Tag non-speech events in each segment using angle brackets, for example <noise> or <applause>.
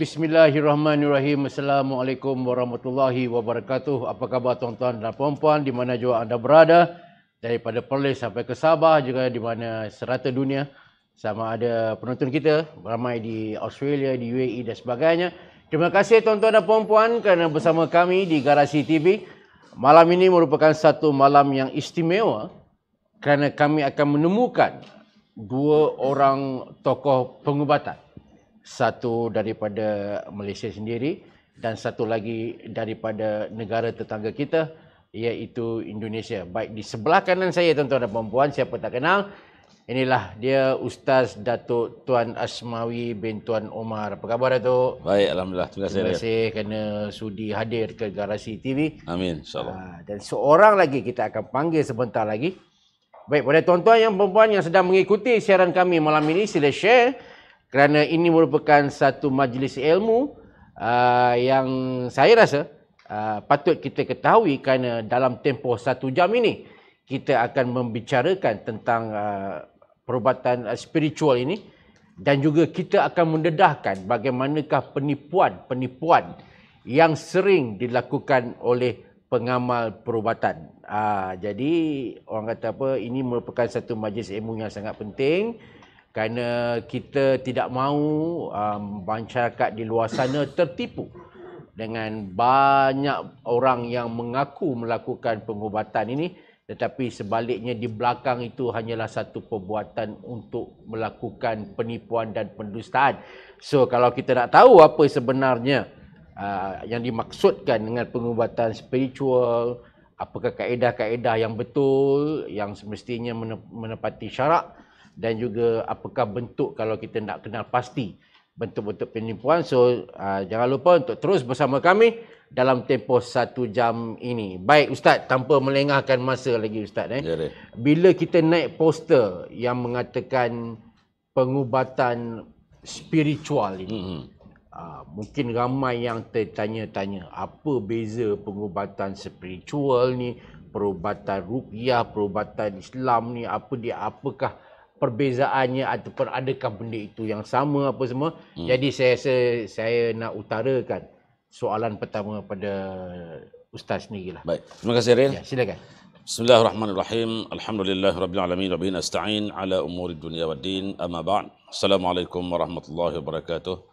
Bismillahirrahmanirrahim. Assalamualaikum warahmatullahi wabarakatuh. Apa khabar tuan-tuan dan puan-puan di mana juga anda berada daripada Perlis sampai ke Sabah juga di mana serata dunia sama ada penonton kita ramai di Australia, di UAE dan sebagainya. Terima kasih tuan-tuan dan puan-puan kerana bersama kami di Garasi TV. Malam ini merupakan satu malam yang istimewa kerana kami akan menemukan dua orang tokoh pengubatan satu daripada Malaysia sendiri dan satu lagi daripada negara tetangga kita iaitu Indonesia. Baik di sebelah kanan saya tuan-tuan dan puan-puan siapa tak kenal inilah dia Ustaz Datuk Tuan Asmawi bin Tuan Omar. Apa khabar Datuk? Baik alhamdulillah. Terima kasih. Terima kasih kerana sudi hadir ke Garasi TV. Amin insya ah, Dan seorang lagi kita akan panggil sebentar lagi. Baik pada tuan-tuan yang puan yang sedang mengikuti siaran kami malam ini sila share kerana ini merupakan satu majlis ilmu uh, yang saya rasa uh, patut kita ketahui kerana dalam tempoh satu jam ini kita akan membicarakan tentang uh, perubatan uh, spiritual ini dan juga kita akan mendedahkan bagaimanakah penipuan-penipuan yang sering dilakukan oleh pengamal perubatan. Uh, jadi orang kata apa ini merupakan satu majlis ilmu yang sangat penting kerana kita tidak mahu um, masyarakat di luar sana tertipu dengan banyak orang yang mengaku melakukan pengubatan ini tetapi sebaliknya di belakang itu hanyalah satu perbuatan untuk melakukan penipuan dan pendustaan. So kalau kita nak tahu apa sebenarnya uh, yang dimaksudkan dengan pengubatan spiritual, apakah kaedah-kaedah yang betul yang semestinya menepati syarak, dan juga apakah bentuk kalau kita nak kenal pasti bentuk-bentuk penipuan. So, uh, jangan lupa untuk terus bersama kami dalam tempoh satu jam ini. Baik Ustaz, tanpa melengahkan masa lagi Ustaz. Eh. Ya, ya. Bila kita naik poster yang mengatakan pengubatan spiritual ini, hmm. uh, mungkin ramai yang tertanya-tanya apa beza pengubatan spiritual ni, perubatan rupiah, perubatan Islam ni, apa dia, apakah perbezaannya ataupun adakah benda itu yang sama apa semua. Hmm. Jadi saya rasa saya nak utarakan soalan pertama pada ustaz sendirilah. Baik. Terima kasih Ril. Ya, silakan. Bismillahirrahmanirrahim. Alhamdulillahirabbil alamin wa nasta'in ala umuri dunya waddin. Amma ba'd. Assalamualaikum warahmatullahi wabarakatuh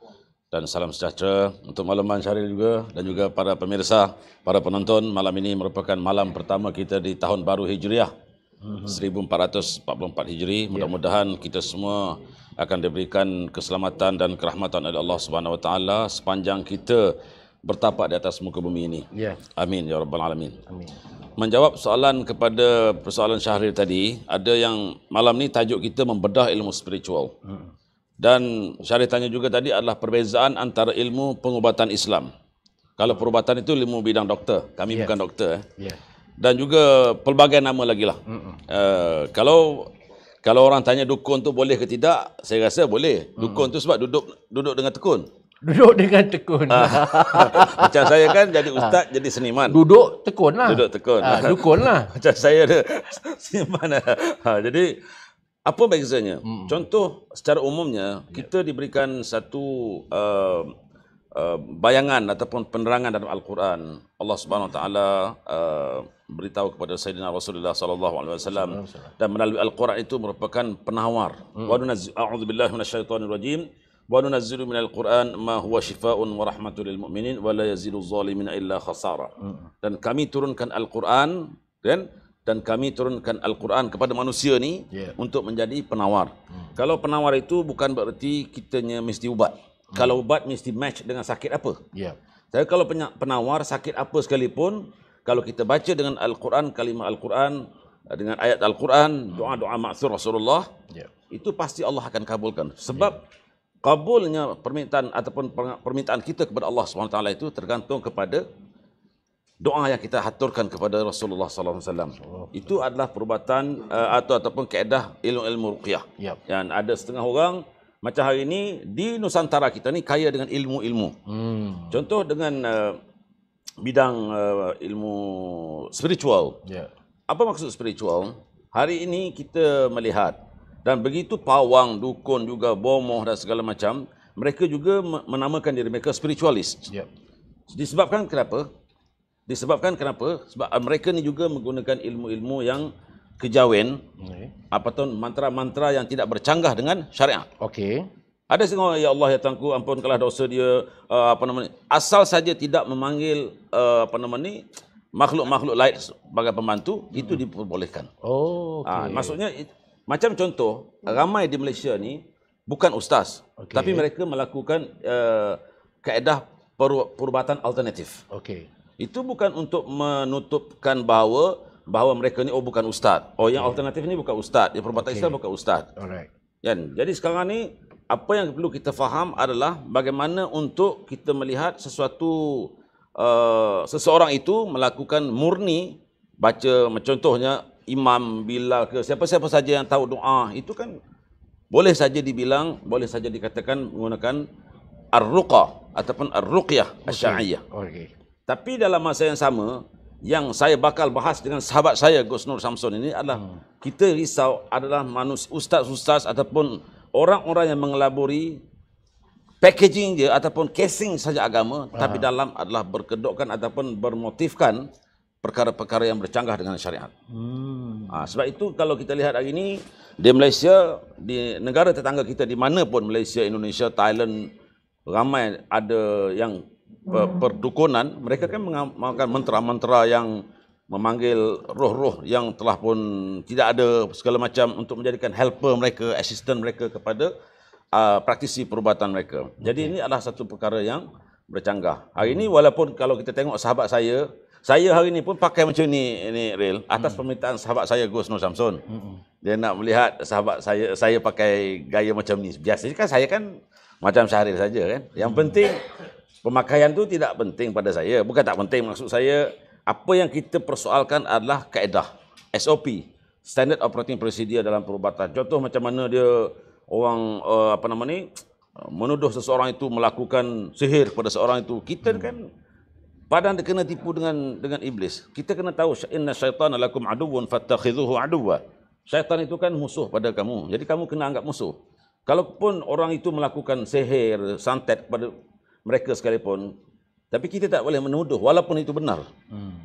dan salam sejahtera untuk malam Syahril juga dan juga para pemirsa, para penonton. Malam ini merupakan malam pertama kita di tahun baru Hijriah 1444 mhm. Hijri. Ya. Mudah-mudahan kita semua akan diberikan keselamatan dan kerahmatan oleh Allah Subhanahu Wa Taala sepanjang kita bertapak di atas muka bumi ini. Ya. Amin ya rabbal alamin. Amin. Menjawab soalan kepada persoalan Syahril tadi, ada yang malam ni tajuk kita membedah ilmu spiritual. Mhm. Dan Syahril tanya juga tadi adalah perbezaan antara ilmu pengubatan Islam. Kalau perubatan itu ilmu bidang doktor, kami ya. bukan doktor eh dan juga pelbagai nama lagi lah. Uh, eh, kalau kalau orang tanya dukun tu boleh ke tidak, saya rasa boleh. Dukun Mm-mm. tu sebab duduk duduk dengan tekun. Duduk dengan tekun. Ah. <laughs> Macam saya kan jadi ustaz, ha. jadi seniman. Duduk tekun lah. Duduk tekun. Ha, dukun lah. <laughs> Macam saya ada <laughs> seniman. Lah. Ha, jadi, apa bezanya? Mm. Contoh secara umumnya, kita yeah. diberikan satu uh, uh, bayangan ataupun penerangan dalam Al-Quran. Allah Subhanahu Wa Taala. Uh, beritahu kepada Sayyidina Rasulullah sallallahu alaihi wasallam dan melalui Al-Quran itu merupakan penawar. Hmm. Wa nunazzi a'udzu billahi minasyaitonir rajim. Wa nunazzilu minal Quran ma huwa syifaa'un wa rahmatul lil mu'minin wa la yazidu zalimin illa khasara. Hmm. Dan kami turunkan Al-Quran dan dan kami turunkan Al-Quran kepada manusia ni yeah. untuk menjadi penawar. Hmm. Kalau penawar itu bukan bererti kitanya mesti ubat. Hmm. Kalau ubat mesti match dengan sakit apa. Yeah. Tapi kalau penawar sakit apa sekalipun, kalau kita baca dengan Al-Quran, kalimah Al-Quran, dengan ayat Al-Quran, doa-doa maksur Rasulullah, yeah. itu pasti Allah akan kabulkan. Sebab yeah. kabulnya permintaan ataupun permintaan kita kepada Allah SWT itu tergantung kepada doa yang kita haturkan kepada Rasulullah SAW. Rasulullah. Itu adalah perubatan uh, atau ataupun keedah ilmu-ilmu ruqyah. Yep. Ya. Yang ada setengah orang, macam hari ini, di Nusantara kita ni kaya dengan ilmu-ilmu. Hmm. Contoh dengan... Uh, bidang uh, ilmu spiritual. Yeah. Apa maksud spiritual? Hari ini kita melihat dan begitu pawang, dukun juga, bomoh dan segala macam, mereka juga menamakan diri mereka spiritualis. Yeah. Disebabkan kenapa? Disebabkan kenapa? Sebab eh, mereka ni juga menggunakan ilmu-ilmu yang kejawen, okay. apa tu mantra-mantra yang tidak bercanggah dengan syariat. Okey. Ada sengaja ya Allah ya Tuhanku ampunkanlah dosa dia uh, apa namanya asal saja tidak memanggil uh, apa namanya makhluk-makhluk lain sebagai pembantu hmm. itu diperbolehkan. Oh, ah, okay. uh, maksudnya it, macam contoh ramai di Malaysia ni bukan ustaz okay. tapi mereka melakukan uh, kaedah per, perubatan alternatif. Okay. Itu bukan untuk menutupkan bahawa bahawa mereka ni oh bukan ustaz. Oh okay. yang alternatif ni bukan ustaz, yang perubatan okay. Islam bukan ustaz. Alright. Dan jadi sekarang ni apa yang perlu kita faham adalah bagaimana untuk kita melihat sesuatu uh, seseorang itu melakukan murni baca contohnya imam bila ke siapa-siapa saja yang tahu doa itu kan boleh saja dibilang boleh saja dikatakan menggunakan ar-ruqa ataupun ar-ruqyah asy'ariyah okay. okay. tapi dalam masa yang sama yang saya bakal bahas dengan sahabat saya Gus Nur Samson ini adalah hmm. kita risau adalah manusia ustaz-ustaz ataupun orang-orang yang mengelaburi packaging je ataupun casing saja agama Aha. tapi dalam adalah berkedokkan ataupun bermotifkan perkara-perkara yang bercanggah dengan syariat. Hmm. Ha, sebab itu kalau kita lihat hari ini di Malaysia, di negara tetangga kita di mana pun Malaysia, Indonesia, Thailand ramai ada yang per- hmm. perdukunan, mereka kan mengamalkan mantra-mantra yang memanggil roh-roh yang telah pun tidak ada segala macam untuk menjadikan helper mereka, assistant mereka kepada uh, praktisi perubatan mereka. Jadi okay. ini adalah satu perkara yang bercanggah. Hari ini walaupun kalau kita tengok sahabat saya, saya hari ini pun pakai macam ni ini real atas hmm. permintaan sahabat saya Gus Nur Samson. Hmm. Dia nak melihat sahabat saya saya pakai gaya macam ni. Biasanya kan saya kan macam sehari saja kan. Yang hmm. penting pemakaian tu tidak penting pada saya. Bukan tak penting maksud saya apa yang kita persoalkan adalah kaedah SOP standard operating procedure dalam perubatan contoh macam mana dia orang uh, apa nama ni menuduh seseorang itu melakukan sihir pada seseorang itu kita hmm. kan padan dia kena tipu dengan dengan iblis kita kena tahu inna syaitana lakum aduwwun fattakhidhuhu aduwwa syaitan itu kan musuh pada kamu jadi kamu kena anggap musuh kalaupun orang itu melakukan sihir santet pada mereka sekalipun tapi kita tak boleh menuduh walaupun itu benar. Hmm.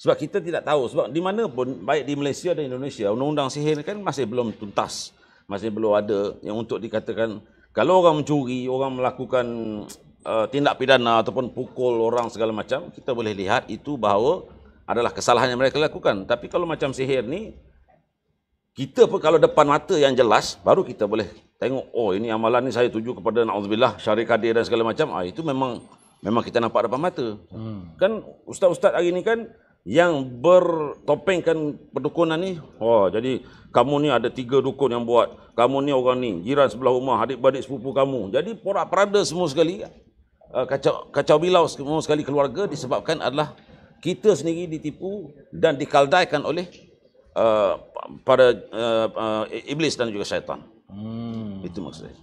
Sebab kita tidak tahu. Sebab di mana pun, baik di Malaysia dan Indonesia, undang-undang sihir kan masih belum tuntas. Masih belum ada yang untuk dikatakan. Kalau orang mencuri, orang melakukan uh, tindak pidana ataupun pukul orang segala macam, kita boleh lihat itu bahawa adalah kesalahan yang mereka lakukan. Tapi kalau macam sihir ni, kita pun kalau depan mata yang jelas, baru kita boleh tengok, oh ini amalan ni saya tuju kepada na'udzubillah, syarikadir dan segala macam, ah, itu memang memang kita nampak depan mata. Hmm. Kan ustaz-ustaz hari ni kan yang bertopengkan pendukunan ni. oh jadi kamu ni ada tiga dukun yang buat. Kamu ni orang ni, jiran sebelah rumah, adik-beradik sepupu kamu. Jadi porak perada semua sekali. Eh, kacau, kacau bilau semua sekali keluarga disebabkan adalah kita sendiri ditipu dan dikaldaikan oleh uh, pada uh, uh, iblis dan juga syaitan. Hmm. Itu maksudnya.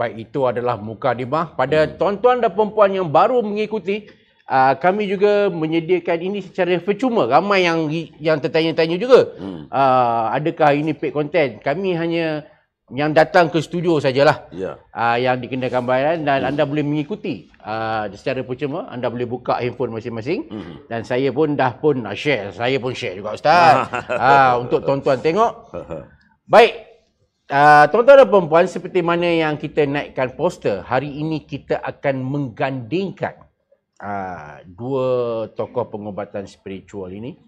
Baik itu adalah muka mukadimah pada hmm. tuan-tuan dan perempuan yang baru mengikuti uh, kami juga menyediakan ini secara percuma ramai yang yang tertanya-tanya juga hmm. uh, adakah ini paid content kami hanya yang datang ke studio sajalah yeah. uh, yang dikenakan bayaran dan hmm. anda boleh mengikuti uh, secara percuma anda boleh buka handphone masing-masing hmm. dan saya pun dah pun uh, share saya pun share juga ustaz <laughs> uh, untuk tuan-tuan tengok <laughs> baik Ah, tuan-tuan dan perempuan, seperti mana yang kita naikkan poster, hari ini kita akan menggandingkan uh, dua tokoh pengobatan spiritual ini.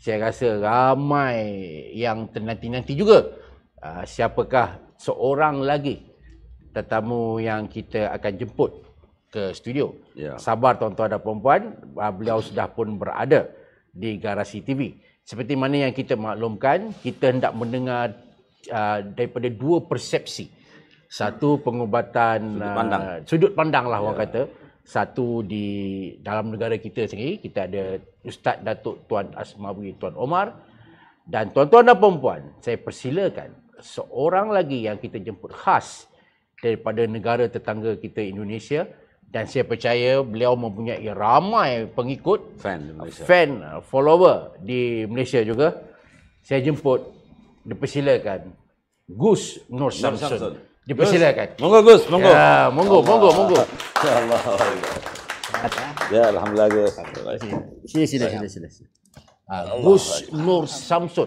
Saya rasa ramai yang ternanti-nanti juga. Uh, siapakah seorang lagi tetamu yang kita akan jemput ke studio. Yeah. Sabar tuan-tuan dan perempuan, uh, beliau sudah pun berada di Garasi TV. Seperti mana yang kita maklumkan, kita hendak mendengar Ah, daripada dua persepsi. Satu pengubatan sudut ah, pandang, uh, sudut pandang lah ya. orang kata. Satu di dalam negara kita sendiri, kita ada Ustaz Datuk Tuan Asmawi Tuan Omar. Dan tuan-tuan dan perempuan, saya persilakan seorang lagi yang kita jemput khas daripada negara tetangga kita Indonesia dan saya percaya beliau mempunyai ramai pengikut fan fan ah, follower di Malaysia juga saya jemput dipersilakan Gus Nur Samson. Dipersilakan. Monggo Gus, monggo. Ya, monggo, monggo, monggo. Insyaallah. Ya, alhamdulillah Gus. Sila, sila, sila, sila. Gus Nur Samson.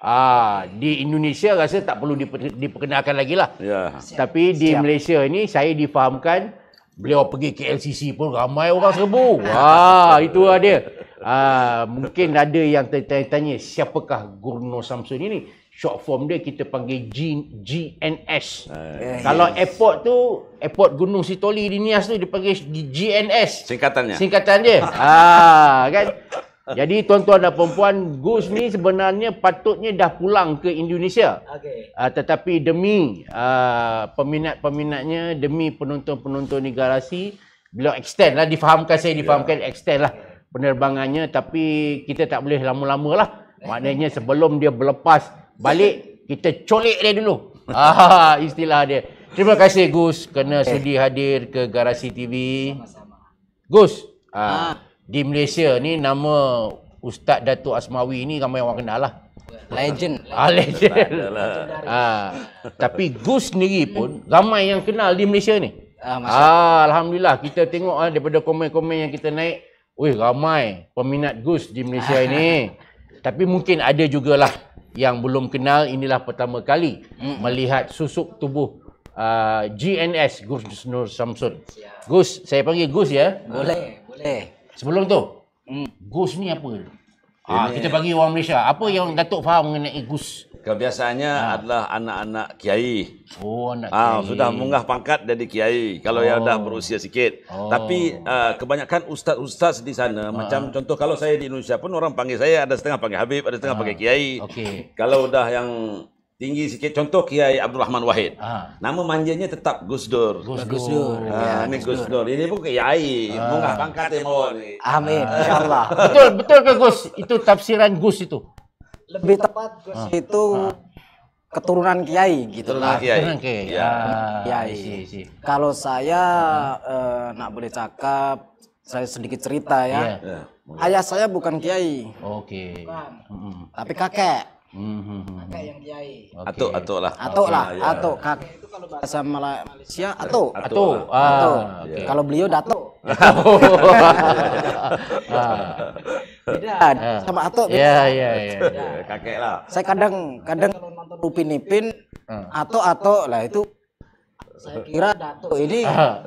Ah, di Indonesia rasa tak perlu diperkenalkan lagi lah. Ya. Tapi di Siap. Malaysia ini saya difahamkan beliau pergi ke LCC pun ramai orang serbu. Wah, itu dia. Ah, mungkin ada yang tertanya tanya siapakah Gurno Samson ini? short form dia kita panggil G, GNS. Yes. Eh. Kalau airport tu, airport Gunung Sitoli di Nias tu dipanggil GNS. Singkatannya. Singkatan dia. ha, <laughs> kan? Jadi tuan-tuan dan puan-puan, Gus ni sebenarnya patutnya dah pulang ke Indonesia. Okay. Uh, ah, tetapi demi uh, peminat-peminatnya, demi penonton-penonton di garasi, beliau extend lah, difahamkan saya, difahamkan yeah. extend lah penerbangannya. Tapi kita tak boleh lama-lama lah. Eh. Maknanya sebelum dia berlepas, balik kita colik dia dulu. <laughs> Ah, istilah dia. Terima kasih Gus kena okay. Eh. sudi hadir ke Garasi TV. Sama-sama. Gus, ah, ha. ah, di Malaysia ni nama Ustaz Datuk Asmawi ni ramai orang kenal lah. Legend. Ah, legend. ah, tapi Gus sendiri pun ramai yang kenal di Malaysia ni. Ah, ah, Alhamdulillah kita tengok ah, daripada komen-komen yang kita naik. Wih ramai peminat Gus di Malaysia ini. <laughs> tapi mungkin ada jugalah yang belum kenal inilah pertama kali mm. melihat susuk tubuh uh, GNS Gus Nur Samsun. Gus, saya panggil Gus ya. Boleh, boleh. Sebelum tu, mm. Gus ni apa? Ah, kita bagi orang Malaysia. Apa yang Datuk faham mengenai Gus? Kebiasaannya ha. adalah anak-anak kiai. Oh, anak ah, kiai. Ha, sudah munggah pangkat jadi kiai. Kalau oh. yang dah oh. berusia sikit. Oh. Tapi uh, kebanyakan ustaz-ustaz di sana. Ha. Macam contoh kalau saya di Indonesia pun orang panggil saya. Ada setengah panggil Habib, ada setengah ha. panggil kiai. Okay. Kalau dah yang tinggi sikit. Contoh kiai Abdul Rahman Wahid. Ha. Nama manjanya tetap Gus Dur. Gus Dur. Ha, ya, ini Gus Dur. Ini pun kiai. Ha. Munggah pangkat. Amin. Ha. InsyaAllah. betul, betul ke Gus? Itu tafsiran Gus itu. lebih tepat Gus ah. itu ah. keturunan kiai gitu lah. Kan. Keturunan kiai. Ya. Ah, kiai. Ya. Kalau saya uh-huh. eh, nak boleh cakap saya sedikit cerita ya. Yeah. Yeah. Ya, Ayah saya bukan kiai. Oke. Okay. Tapi kakek. mm Kakek yang kiai. Atuk, lah. Atuk lah, ya. atuk kakek. Itu kalau bahasa Malaysia atuk. Atuk. Atuk. Kalau beliau datuk. <laughs> <laughs> Ah. Ya, beda uh. sama atau beda. Ya, yeah, yeah, yeah, yeah. kakek lah saya kadang kadang nonton upin ipin uh. Ah. atau atau lah itu saya kira datuk ini ah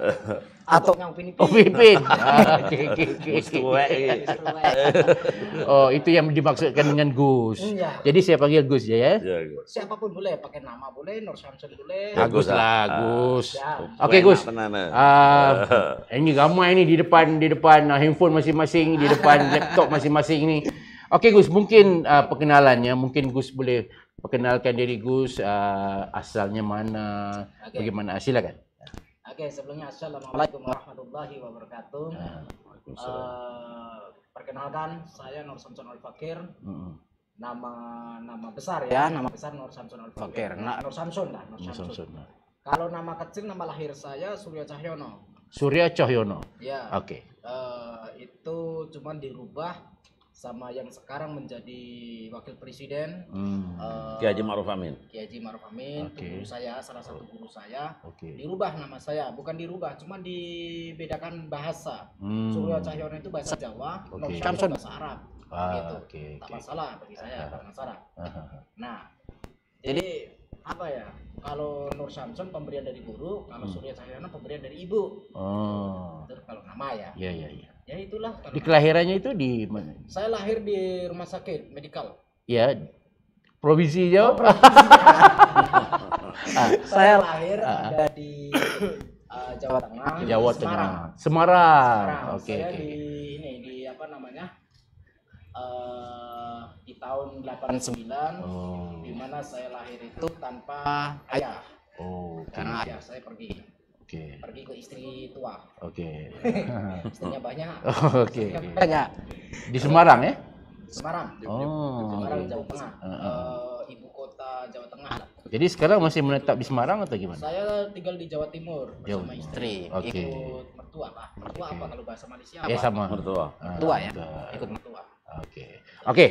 atau yang Upin oh, <laughs> ah, oh, itu yang dimaksudkan dengan Gus. Mm, ya. Jadi saya panggil Gus ya. ya Siapapun boleh pakai nama boleh, Nur Samson boleh. Ya, Gus lah, lah ah, Gus. Ya. Gus. Eh. Ah, ini kamu ini di depan di depan uh, handphone masing-masing, di depan <laughs> laptop masing-masing ini. Okey Gus, mungkin uh, perkenalannya, mungkin Gus boleh perkenalkan diri Gus, uh, asalnya mana, okay. bagaimana. Silakan. Oke, okay, sebelumnya Assalamualaikum warahmatullahi wabarakatuh. Uh, perkenalkan, saya Nur Samson Al Fakir. Hmm. Nama nama besar ya, ya nama besar Nur Samson Al Fakir. Nah, Nur Samson lah, Nur Samson. Samson. Nah. Kalau nama kecil nama lahir saya Surya Cahyono. Surya Cahyono. Ya. Oke. Okay. Uh, eh, itu cuman dirubah sama yang sekarang menjadi wakil presiden hmm. uh, Kiai Haji Maruf Amin. Haji Maruf Amin, okay. guru saya, salah satu guru saya. Okay. Dirubah nama saya, bukan dirubah, cuma dibedakan bahasa. Hmm. Surya Cahyono itu bahasa Jawa, okay. bahasa Arab. Ah, gitu. okay, okay. Tak masalah bagi saya, tak ah, ah. masalah. Ah, nah, jadi apa ya? Kalau Nur Samson pemberian dari guru, kalau hmm. Surya Cahyono pemberian dari ibu. Oh. Itu kalau nama ya. Iya, yeah, iya, yeah, iya. Yeah ya itulah di kelahirannya itu di mana saya lahir di rumah sakit medikal ya provinsi Jawa oh, provinsi, ya. <laughs> saya lahir ah. ada di uh, Jawa Tengah Jawa Semarang. Tengah Semarang, Semarang. oke okay, saya okay. di ini di apa namanya uh, di tahun 89 oh. di mana saya lahir itu tanpa ayah oh karena ayah saya pergi okay. pergi ke istri tua oke okay. <laughs> istrinya banyak <laughs> oke okay. banyak di Semarang ya Semarang oh Semarang Jawa Tengah uh, Uh, ibu kota Jawa Tengah jadi sekarang masih menetap di Semarang atau gimana saya tinggal di Jawa Timur Jawa. bersama istri okay. ikut mertua pak mertua okay. apa kalau bahasa Malaysia ya sama mertua ah, mertua ya ikut mertua oke okay. oke okay.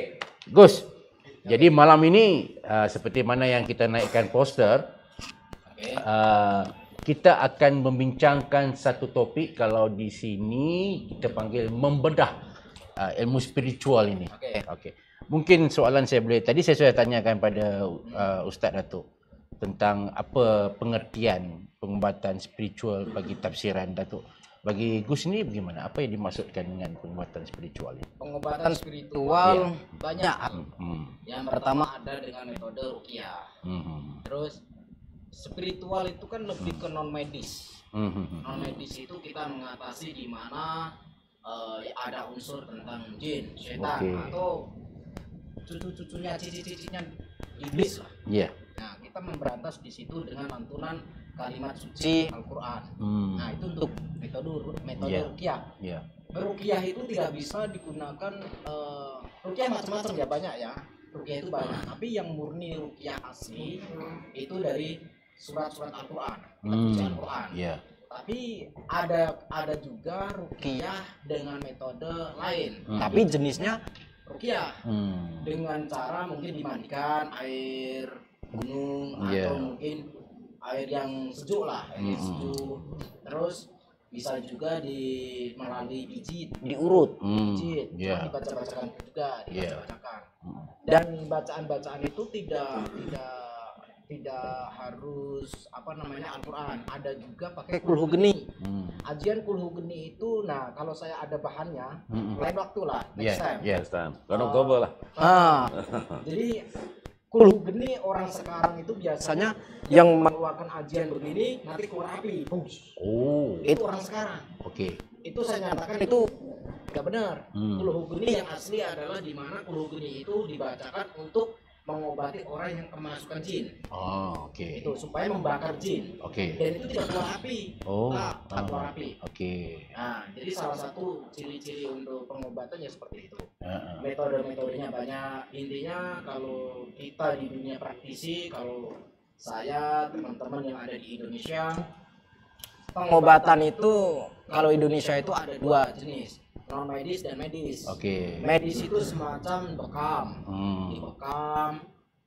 Gus ya, jadi malam ini uh, seperti mana yang kita naikkan poster okay. uh, eh, kita akan membincangkan satu topik kalau di sini kita panggil membedah uh, ilmu spiritual ini. Okey. Okay. Mungkin soalan saya boleh tadi saya sudah tanyakan pada uh, Ustaz Datuk tentang apa pengertian pengubatan spiritual bagi tafsiran Datuk. Bagi Gus ni bagaimana? Apa yang dimaksudkan dengan pengobatan spiritual ini? Pengobatan spiritual yeah. banyak. Mm-hmm. Yang pertama ada dengan metode rukyah. Mm-hmm. Hmm, hmm. Terus spiritual itu kan lebih ke non medis mm-hmm. non medis itu kita mengatasi di mana uh, ada unsur tentang jin setan okay. atau cucu-cucunya cici-cicinya iblis lah yeah. nah kita memberantas di situ dengan lantunan kalimat suci iya. Al-Quran mm. nah itu untuk metode metode yeah. Rukiah yeah. rukyah itu tidak bisa digunakan uh, eh, rukyah macam-macam ya banyak ya Rukiah itu banyak tapi yang murni rukiah asli itu dari surat-surat Al-Quran, hmm. Al-Quran. Yeah. Tapi ada ada juga rukiah dengan metode lain. Hmm. Tapi gitu. jenisnya rukiah hmm. dengan cara mungkin dimandikan air gunung yeah. atau mungkin air yang sejuk lah, air hmm. sejuk. Terus bisa juga di melalui biji diurut hmm. biji yeah. dibaca bacakan juga iya. dibaca bacakan yeah. Hmm. dan bacaan bacaan itu tidak tidak tidak harus apa namanya Al-Qur'an. Ada juga pakai kulhu geni. Hmm. Ajian kulhu geni itu nah kalau saya ada bahannya hmm. lain waktu lah next yeah, time. Yes, iya, time. lah. Ah. ah. jadi kulhu geni orang sekarang itu biasanya yang mengeluarkan ajian begini nanti keluar api. Oh. Itu, itu orang sekarang. Oke. Okay. Itu saya nyatakan itu tidak benar. Hmm. Kulhu geni yang asli adalah di mana kulhu geni itu dibacakan untuk mengobati orang yang kemasukan jin. Oh, oke. Okay. Itu supaya membakar jin. Oke. Okay. Dan itu tidak keluar api. Oh, nah, keluar api. Oke. Okay. Nah, jadi salah satu ciri-ciri untuk pengobatannya seperti itu. Uh, uh. Metode-metodenya banyak. Intinya kalau kita di dunia praktisi, kalau saya teman-teman yang ada di Indonesia, pengobatan itu kalau Indonesia itu ada dua jenis non medis dan medis. Oke. Okay. Medis itu semacam bekam, hmm. di bekam,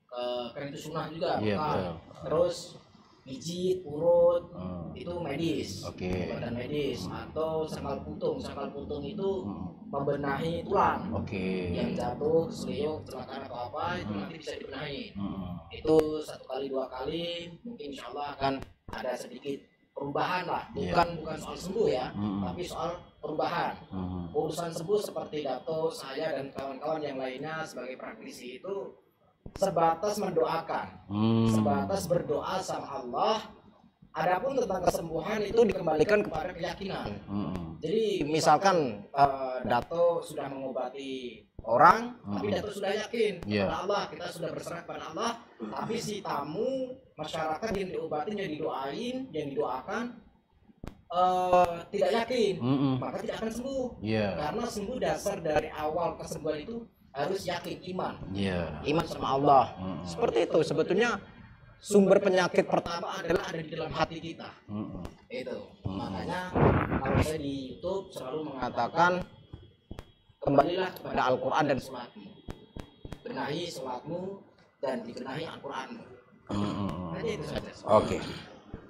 ke kerintu sunah juga yeah, iya, Terus pijit, urut hmm. itu medis, okay. badan medis hmm. atau sakal putung. Sakal putung itu hmm. membenahi tulang. Oke. Okay. Yang jatuh, seliuk, celaka atau apa itu hmm. nanti bisa dibenahi. Hmm. Itu satu kali dua kali mungkin insya Allah akan ada sedikit perubahan lah. Iya. Bukan yeah. bukan soal sembuh ya, hmm. tapi soal perubahan. Hmm. Urusan sebut seperti Dato, saya dan kawan-kawan yang lainnya sebagai praktisi itu sebatas mendoakan, hmm. sebatas berdoa sama Allah. Adapun tentang kesembuhan itu dikembalikan kepada keyakinan. Hmm. Jadi misalkan uh, Dato sudah mengobati orang, hmm. tapi Dato sudah yakin yeah. Iya. Allah, kita sudah berserah kepada Allah. Tapi si tamu masyarakat yang diobatin yang didoain, yang didoakan Eh, tidak yakin, mm -mm. maka tidak akan sembuh. Yeah. Karena sembuh dasar dari awal kesembuhan itu harus yakin iman. Yeah. Iman sama Allah. Mm -mm. Seperti itu sebetulnya sumber penyakit pertama adalah ada di dalam hati kita. Mm -mm. Itu. Mm -mm. Makanya kalau saya di YouTube selalu mengatakan kembalilah kepada Al-Qur'an dan sholatmu. Benahi sholatmu dan dibenahi Al-Qur'anmu. Mm -mm. Nah, Oke. Okay.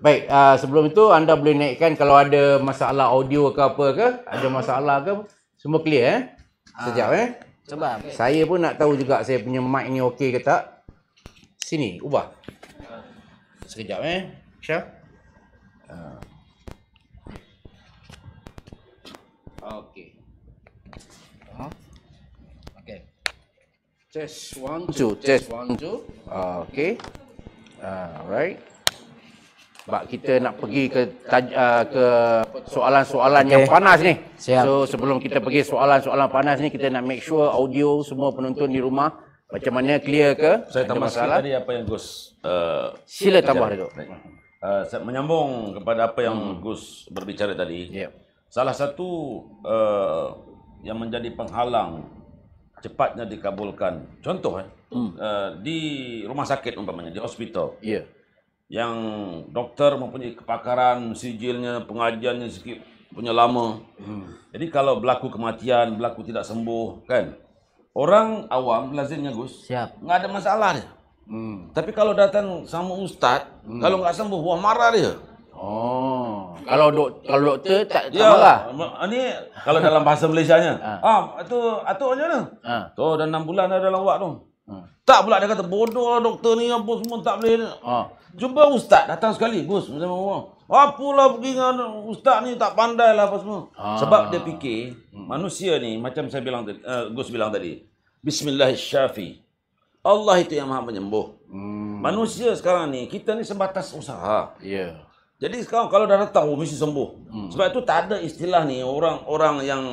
Baik, uh, sebelum itu anda boleh naikkan kalau ada masalah audio ke apa ke, ada masalah ke, semua clear eh? Sekejap eh. Cuba. Saya pun nak tahu juga saya punya mic ni okey ke tak. Sini, ubah. Sekejap eh. Syah. Ah. Okey. Okey. Test 1 2 test 1 2. Ah, okey. Ah, alright sebab kita nak pergi ke taj, ah, soalan-soalan okay. yang panas ni. Siap. So sebelum kita pergi soalan-soalan panas ni kita nak make sure audio semua penonton di rumah macam mana clear ke? Saya tambah masalah. tadi apa yang Gus uh, sila tambah dulu. Uh, menyambung kepada apa yang hmm. Gus berbicara tadi. Yep. Salah satu uh, yang menjadi penghalang cepatnya dikabulkan contoh eh hmm. uh, di rumah sakit umpamanya di hospital. Yeah yang doktor mempunyai kepakaran sijilnya pengajiannya sikit punya lama hmm. jadi kalau berlaku kematian berlaku tidak sembuh kan orang awam lazimnya Gus siap enggak ada masalah dia hmm. tapi kalau datang sama ustaz hmm. kalau enggak sembuh wah marah dia oh kalau dok kalau doktor tak ya, marah ini ah, kalau dalam bahasa Malaysianya ah. ah itu atuknya ah. tu oh, ha. tu dah 6 bulan dah dalam wak tu ha. tak pula dia kata bodoh lah doktor ni apa semua tak boleh ha. Jumpa ustaz datang sekali Gus bersama orang. Apalah pergi dengan ustaz ni tak pandai lah apa semua. Ha. Sebab dia fikir manusia ni macam saya bilang tadi, uh, Gus bilang tadi. Bismillahirrahmanirrahim. Allah itu yang maha penyembuh Hmm. Manusia sekarang ni, kita ni sebatas usaha. Yeah. Jadi sekarang kalau dah tahu, oh, mesti sembuh. Hmm. Sebab itu tak ada istilah ni, orang-orang yang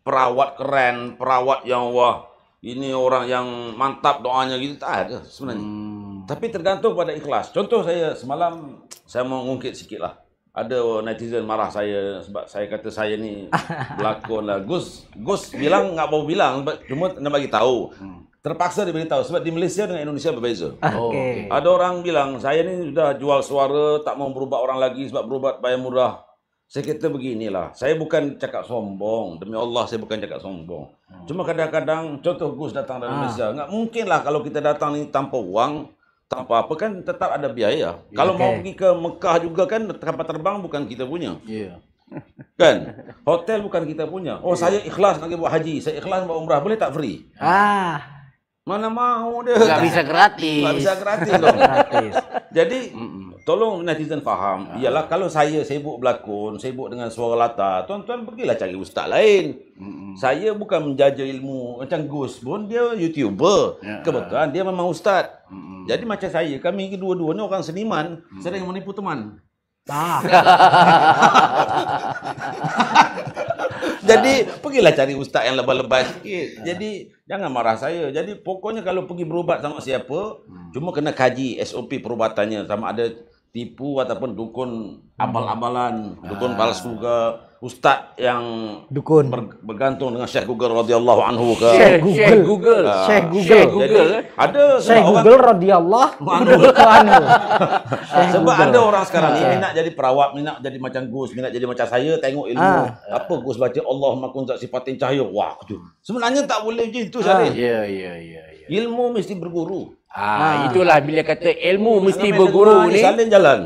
perawat keren, perawat yang wah, ini orang yang mantap doanya gitu, tak ada sebenarnya. Hmm. Tapi tergantung pada ikhlas. Contoh saya semalam saya mau ngungkit sikit lah. Ada netizen marah saya sebab saya kata saya ni <laughs> berlakon lah. Gus, Gus bilang nggak mau bilang, cuma nak bagi tahu. Hmm. Terpaksa diberi tahu sebab di Malaysia dengan Indonesia berbeza. Okay. Oh, Ada orang bilang saya ni sudah jual suara tak mau berubah orang lagi sebab berubah bayar murah. Saya kata beginilah. Saya bukan cakap sombong. Demi Allah saya bukan cakap sombong. Hmm. Cuma kadang-kadang contoh Gus datang dari ha. Malaysia. Enggak mungkinlah kalau kita datang ni tanpa wang tak apa-apa kan tetap ada biaya. Yeah, Kalau okay. mau kan? pergi ke Mekah juga kan kapal terbang bukan kita punya. Yeah. Kan? Hotel bukan kita punya. Oh yeah. saya ikhlas nak buat haji. Saya ikhlas buat umrah. Boleh tak free? Ah. Mana mahu dia. Tak <laughs> bisa gratis. Tak <laughs> bisa gratis dong. Jadi, Mm-mm tolong netizen faham ha. ialah kalau saya sibuk berlakon sibuk dengan suara latar tuan-tuan pergilah cari ustaz lain hmm. saya bukan menjaja ilmu macam Gus pun dia youtuber ya. kebetulan dia memang ustaz hmm. jadi macam saya kami kedua-dua ni orang seniman hmm. sering menipu teman tak ah. <laughs> Jadi pergilah cari ustaz yang lebat-lebat sikit. Ah. Jadi jangan marah saya. Jadi pokoknya kalau pergi berubat sama siapa, hmm. cuma kena kaji SOP perubatannya sama ada tipu ataupun dukun hmm. abal-abalan, hmm. dukun palsu juga, ustaz yang dukun bergantung dengan Syekh Google radhiyallahu anhu ke. Syekh Google. Syekh Google. Uh, ah, Syekh Google. Syekh Google. Jadi, ada Syekh Google radhiyallahu <laughs> anhu. anhu. <laughs> sebab Google. ada orang sekarang ni ah. minat jadi perawat, minat jadi macam Gus, minat jadi macam saya tengok ilmu. Ah. Apa Gus baca Allahumma kun zat sifatin cahaya. Wah, kejut. Sebenarnya tak boleh je itu Syarif. Ya, ya, ya. ya. Ilmu mesti berguru. Ha, ha. itulah bila kata ilmu mesti Anak berguru ni. Jalan jalan.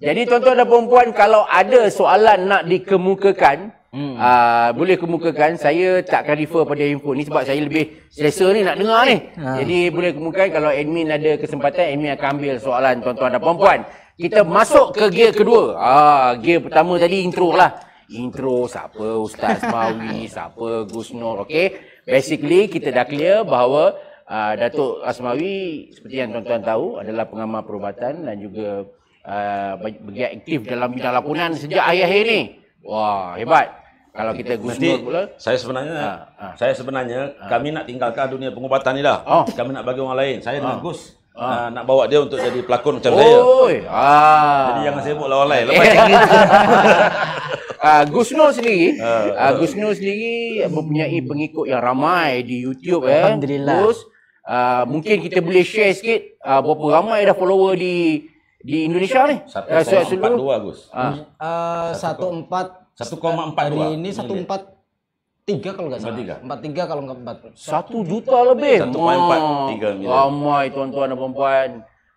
Jadi tuan-tuan dan perempuan kalau ada soalan nak dikemukakan, hmm. aa, ah, boleh kemukakan. Saya tak akan refer pada info ni sebab saya lebih selesa ni nak dengar ni. Ha. Jadi boleh kemukakan kalau admin ada kesempatan, admin akan ambil soalan tuan-tuan dan perempuan. Kita masuk ke gear kedua. Ah, gear pertama tadi intro lah. Intro siapa Ustaz Mawi, siapa Gus Nur. Okay. Basically kita dah clear bahawa uh, Datuk Asmawi seperti yang tuan-tuan tahu adalah pengamal perubatan dan juga uh, ah, bergiat aktif dalam bidang lakonan sejak ayah ini. Wah, hebat. Kalau kita Nanti, pula. Saya sebenarnya ha, ha. saya sebenarnya ha. kami nak tinggalkan dunia pengubatan ni dah. Oh. Kami nak bagi orang lain. Saya ha. dengan Gus ha. nak, bawa dia untuk jadi pelakon macam Oi. saya. Oi. Ha. Jadi jangan sibuklah lawan lain. Lepas ini. <laughs> Uh, Gusno sendiri uh, Gusno sendiri mempunyai pengikut yang ramai di YouTube eh. Alhamdulillah. Gus, Ah, mungkin kita boleh share sikit uh, berapa ramai dah follower di di Indonesia ni? Satu ah, empat 1.42 Gus. Ah. Uh, 1.4 hari ini satu empat tiga kalau enggak salah. Empat tiga. kalau enggak empat. Satu juta lebih. Satu empat tiga Ramai tuan-tuan dan perempuan.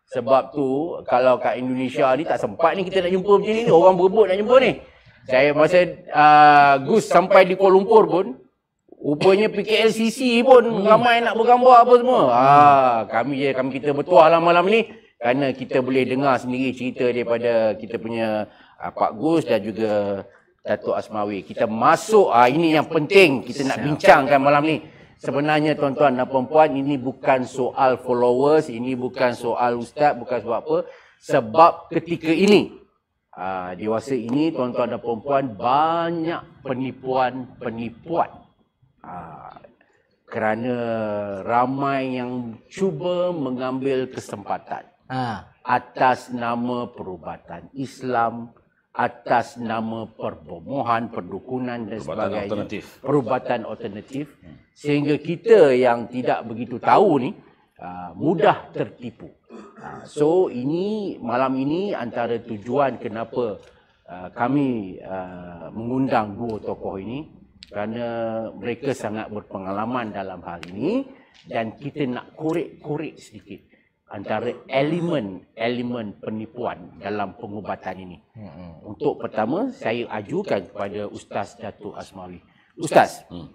Sebab tu kalau kat Indonesia ni tak sempat ni kita nak jumpa macam ni. Orang berebut nak jumpa ni. Saya masa uh, Gus sampai di Kuala Lumpur pun. Rupanya PKLCC pun hmm. ramai nak bergambar apa semua. Hmm. Ah, kami je eh, kami kita bertuah lah malam ni kerana kita boleh dengar sendiri cerita daripada kita punya uh, Pak Gus dan juga Datuk Asmawi. Kita masuk ah uh, ini yang penting kita nak bincangkan malam ni. Sebenarnya tuan-tuan dan puan-puan ini bukan soal followers, ini bukan soal ustaz, bukan sebab apa. Sebab ketika ini uh, ah, dewasa ini tuan-tuan dan puan-puan banyak penipuan-penipuan. Ah, kerana ramai yang cuba mengambil kesempatan ha. atas nama perubatan Islam atas nama perbomohan pendukungan dan perubatan sebagainya alternatif. perubatan alternatif sehingga kita yang tidak begitu tahu ni ah, mudah tertipu ah, so ini malam ini antara tujuan kenapa kami mengundang dua tokoh ini kerana mereka sangat berpengalaman dalam hal ini dan kita nak korek-korek sedikit antara elemen-elemen penipuan dalam pengubatan ini. Hmm. Untuk pertama, saya ajukan kepada Ustaz Datuk Asmawi. Ustaz, hmm.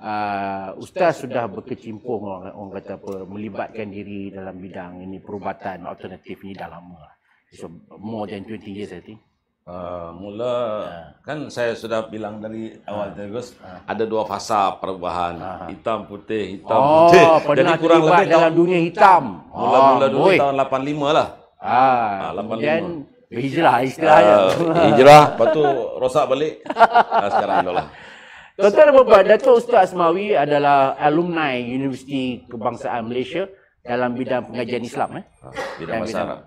uh, Ustaz sudah berkecimpung, orang, orang kata apa, melibatkan diri dalam bidang ini perubatan alternatif ini dah lama. Lah. So, more than 20 years, I think. Uh, mula ya. kan saya sudah bilang dari awal ah. terus ha. ha. ada dua fasa perubahan ha. hitam putih hitam oh, putih jadi kurang lebih dalam tahun, dunia hitam mula-mula oh, dulu tahun 85 lah ha. ha, 85 Kemudian, hijrah istilahnya uh, hijrah lepas tu rosak balik nah, sekarang dah lah <laughs> Tuan-tuan dan puan Dato' Ustaz Asmawi adalah alumni Universiti Kebangsaan Malaysia dalam bidang pengajian Islam. Eh? Bidang bahasa Arab.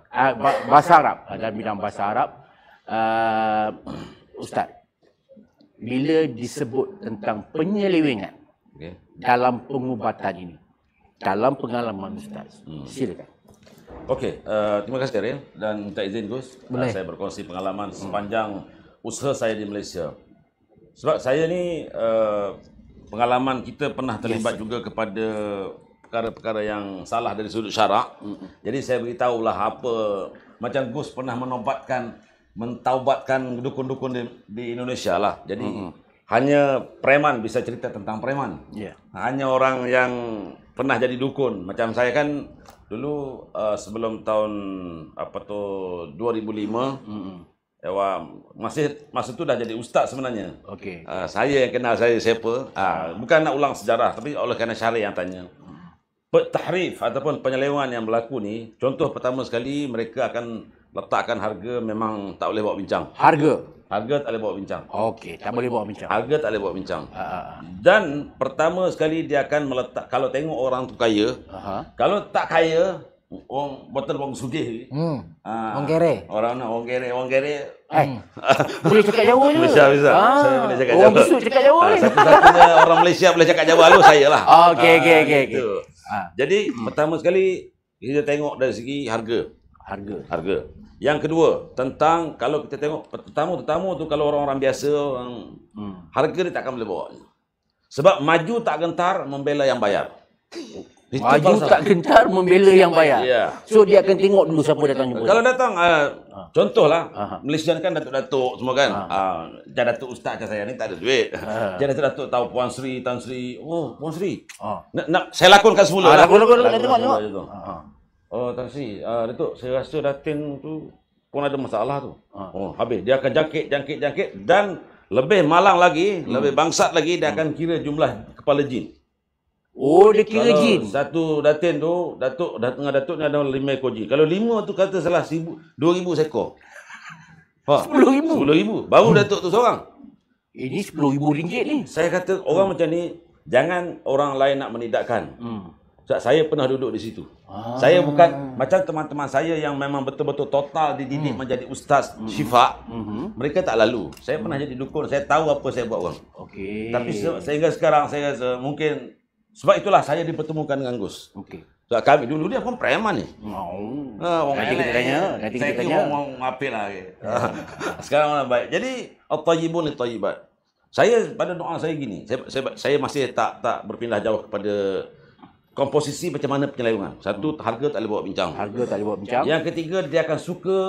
Bahasa Arab. Dalam Bidang bahasa Arab uh, <clears throat> Ustaz bila disebut tentang penyelewengan okay. Ya. dalam pengubatan ini dalam pengalaman Ustaz hmm. silakan Okey, uh, terima kasih Karin dan minta izin Gus uh, Boleh. saya berkongsi pengalaman hmm. sepanjang usaha saya di Malaysia. Sebab saya ni uh, pengalaman kita pernah terlibat yes. juga kepada perkara-perkara yang salah dari sudut syarak. Hmm. Jadi saya beritahu lah apa macam Gus pernah menobatkan mentaubatkan dukun-dukun di, di Indonesia lah. Jadi mm-hmm. hanya preman bisa cerita tentang preman. Yeah. Hanya orang yang pernah jadi dukun macam saya kan dulu uh, sebelum tahun apa tu 2005 mm-hmm. ewa, masih masa tu dah jadi ustaz sebenarnya. Okey. Uh, saya yang kenal saya siapa? Uh, bukan nak ulang sejarah tapi oleh kerana syar'i yang tanya. Mm. Tahrif ataupun penyelewengan yang berlaku ni contoh pertama sekali mereka akan letakkan harga memang tak boleh bawa bincang. Harga? Harga tak boleh bawa bincang. Okey, tak boleh bawa bincang. Harga tak boleh bawa bincang. Uh-huh. Dan pertama sekali dia akan meletak, kalau tengok orang tu kaya, uh-huh. kalau tak kaya, orang botol orang sugih. Hmm. orang kere. Orang nak orang kere, orang kere. Eh. Hmm. <laughs> boleh cakap Jawa je. Bisa, bisa. Ah. Saya boleh cakap oh, Jawa. Orang besut cakap Jawa ni. Satu-satunya <laughs> orang Malaysia boleh cakap Jawa lu saya lah. Ah, okey, okey, okey. Jadi, hmm. pertama sekali, kita tengok dari segi harga. Harga. Harga. Yang kedua, tentang kalau kita tengok tetamu-tetamu tu kalau orang-orang biasa, orang, hmm. harga dia takkan boleh bawa. Sebab maju tak gentar membela yang bayar. Itu maju tak gentar membela yang bayar. Yeah. So, so dia akan tengok dulu siapa datang jumpa. Kalau datang, uh, contohlah, uh ha, ha. Malaysia kan datuk-datuk semua kan. Uh uh, datuk ustaz macam kan saya ni tak ada duit. Jangan uh datuk tahu Puan Sri, Tan Sri. Oh, Puan Sri. nak, nak, saya lakonkan semula. Uh, lakon, lakon, Oh, tak Sri. Uh, ah, Datuk, saya rasa dating tu pun ada masalah tu. Ha. Oh, habis. Dia akan jangkit, jangkit, jangkit. Dan lebih malang lagi, hmm. lebih bangsat lagi, dia hmm. kira jumlah kepala jin. Oh, dia kira Kalau jin. satu datin tu, Datuk, tengah Datuk ni ada lima ekor jin. Kalau lima tu kata salah, seribu, dua ribu seekor. Ha. Sepuluh ribu? Sepuluh ribu. Baru hmm. Datuk tu seorang. Ini eh, sepuluh ribu ringgit ni. Saya kata, orang hmm. macam ni, jangan orang lain nak menidakkan. Hmm. Sebab saya pernah duduk di situ. Ah. Saya bukan macam teman-teman saya yang memang betul-betul total dididik hmm. menjadi ustaz hmm. Syifa. Hmm. Mereka tak lalu. Saya pernah hmm. jadi dukun. Saya tahu apa saya buat orang. Okey. Tapi se- sehingga sekarang saya se- mungkin sebab itulah saya dipertemukan dengan Gus. Okey. Sebab kami dulu dia pun preman ni. Oh. Ah, kita tanya, kita tanya. Saya orang ngapil lah. Eh. <laughs> sekarang orang baik. Jadi, at-tayyibun at-tayyibat. Saya pada doa saya gini. Saya, saya, saya masih tak tak berpindah jauh kepada komposisi macam mana penyelewengan. Satu, hmm. harga tak boleh bawa bincang. Harga tak boleh bawa bincang. Yang ketiga, dia akan suka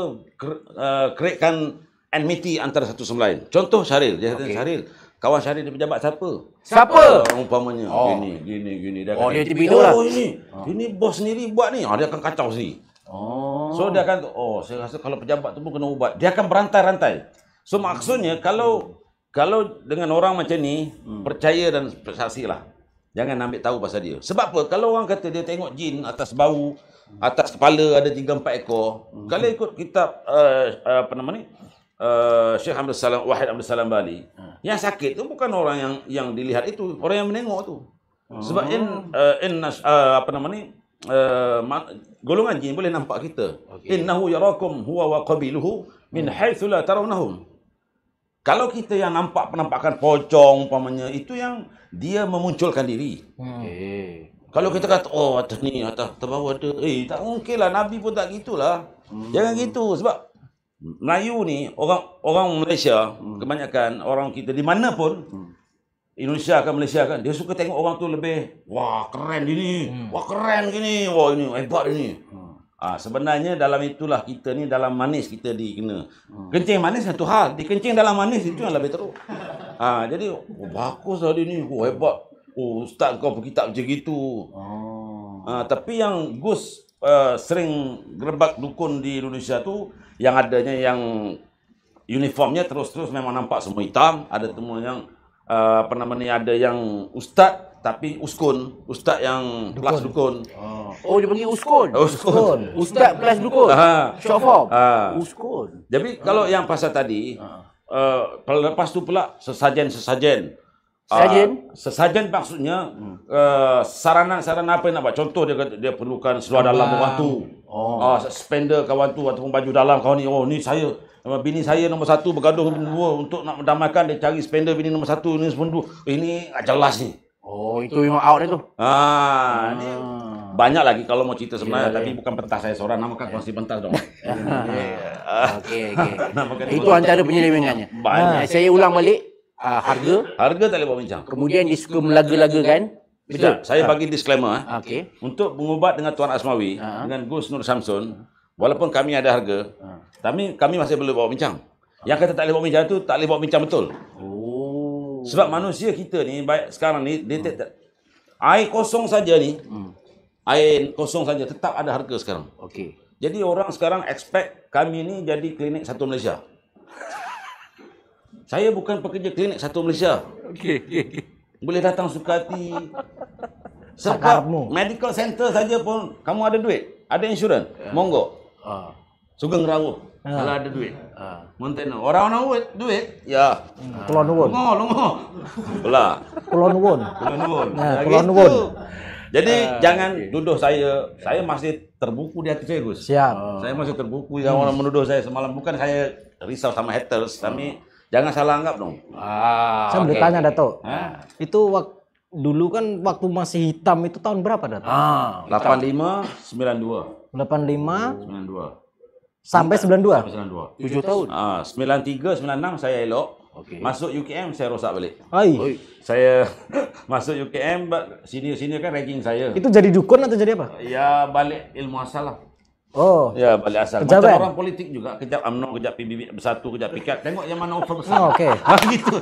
keretkan eh, uh, enmity antara satu sama lain. Contoh Syaril. Dia kata okay. Syaril. Kawan Syaril di pejabat siapa? Siapa? Uh, umpamanya. Oh. Gini, gini, gini. Dia oh, dia tiba itu lah. Oh, ini. Oh. Ini bos sendiri buat ni. Oh, dia akan kacau sendiri. Oh. So, dia akan, oh, saya rasa kalau pejabat tu pun kena ubat. Dia akan berantai-rantai. So, maksudnya, kalau kalau dengan orang macam ni, hmm. percaya dan saksilah. lah. Jangan ambil tahu pasal dia. Sebab apa? Kalau orang kata dia tengok jin atas bau, atas kepala ada tiga empat ekor. Mm-hmm. Kalau ikut kitab uh, apa nama ni? Uh, Syekh Abdul Salam Wahid Abdul Salam Bali. hmm Yang sakit tu bukan orang yang yang dilihat itu, orang yang menengok tu. hmm Sebab in uh, in uh, apa nama ni? Uh, golongan jin boleh nampak kita. Innahu yarakum huwa wa qabiluhu min hmm. haitsu la tarawnahum. Kalau kita yang nampak penampakan pocong umpamanya itu yang dia memunculkan diri. Hmm. Kalau kita kata oh atas ni atas terbawa tu, eh tak mungkinlah nabi pun tak gitulah. Hmm. Jangan gitu sebab Melayu ni orang orang Malaysia hmm. kebanyakan orang kita di mana pun hmm. Indonesia kan Malaysia kan dia suka tengok orang tu lebih wah keren ini hmm. wah keren gini, wah ini hebat ini. Hmm. Ah ha, sebenarnya dalam itulah kita ni dalam manis kita dikena. Kencing manis satu hal, dikencing dalam manis itu yang lebih teruk. Ah ha, jadi oh, bagus hari lah ni, oh, hebat. Oh ustaz kau pergi tak macam gitu. Oh. Ah ha, tapi yang Gus uh, sering gerbak dukun di Indonesia tu yang adanya yang uniformnya terus-terus memang nampak semua hitam, ada temuan yang uh, apa namanya ada yang ustaz tapi uskun ustaz yang dukun. plus dukun oh. oh dia pergi oh, uskun uskun ustaz plus dukun ha short form ha. uskun jadi kalau yang pasal tadi ha. uh, lepas tu pula sesajen sesajen ah, sesajen uh, sesajen maksudnya sarana-sarana hmm. uh, apa yang nak buat contoh dia dia perlukan seluar Kambang. dalam rumah tu oh uh, spender kawan tu ataupun baju dalam kawan ni oh ni saya sama bini saya nombor satu bergaduh dengan dua untuk nak mendamaikan dia cari spender bini nombor satu ini sepundu. Eh, ini ah, jelas ni. Oh, itu yang out itu. Ah, ah, ini banyak lagi kalau mau cerita sebenarnya, yeah, tapi yeah. bukan pentas saya seorang, nama kan yeah. masih pentas dong. <laughs> Oke, oke. <laughs> Itu antara penyelewengannya. Banyak. Saya ulang balik, uh, harga. Harga tak boleh buat bincang. Kemudian dia suka melaga-laga kan. Bisa. Betul. Saya ah. bagi disclaimer. Uh, eh. okay. Untuk mengubat dengan Tuan Asmawi, uh dengan Gus Nur Samson, walaupun kami ada harga, uh. tapi kami masih boleh bawa bincang. Yang kata tak boleh bawa bincang itu, tak boleh bawa bincang betul. Oh. Sebab manusia kita ni baik sekarang ni dia hmm. tak air kosong saja ni. Hmm. Air kosong saja tetap ada harga sekarang. Okey. Jadi orang sekarang expect kami ni jadi klinik satu Malaysia. <laughs> Saya bukan pekerja klinik satu Malaysia. Okey. Boleh datang suka hati. Sebab medical center saja pun kamu ada duit, ada insurans. Yeah. Monggo. Ha. Uh. Suka ngerawuk. Ha. Kalau ada duit. Ha. Mungkin orang nak duit, duit. Ya. Ha. Kulon won. Lungo, lungo. Pula. Kulon won. Kulon won. Ya, kulon Jadi uh, jangan duduk saya. Saya masih terbuku di hati saya, Gus. Siap. Ha. Saya masih terbuku yang hmm. orang menuduh saya semalam. Bukan saya risau sama haters. Tapi hmm. jangan salah anggap dong. Ah, saya okay. boleh Dato. Ha. Itu waktu dulu kan waktu masih hitam itu tahun berapa datang? Ah, 85 92. 85 92. Sampai 92? Sampai 92. 7 tahun? tahun. Ah, 93, 96 saya elok. Okay. Masuk UKM, saya rosak balik. Hai. Saya <laughs> masuk UKM, senior-senior kan ranking saya. Itu jadi dukun atau jadi apa? Ya, balik ilmu asal lah. Oh. Ya, balik asal. Kejabat. Macam orang politik juga. Kejap UMNO, kejap PBB, bersatu, kejap PIKAT. Tengok yang mana offer besar. Oh, okay. Ha, <laughs> ah, gitu.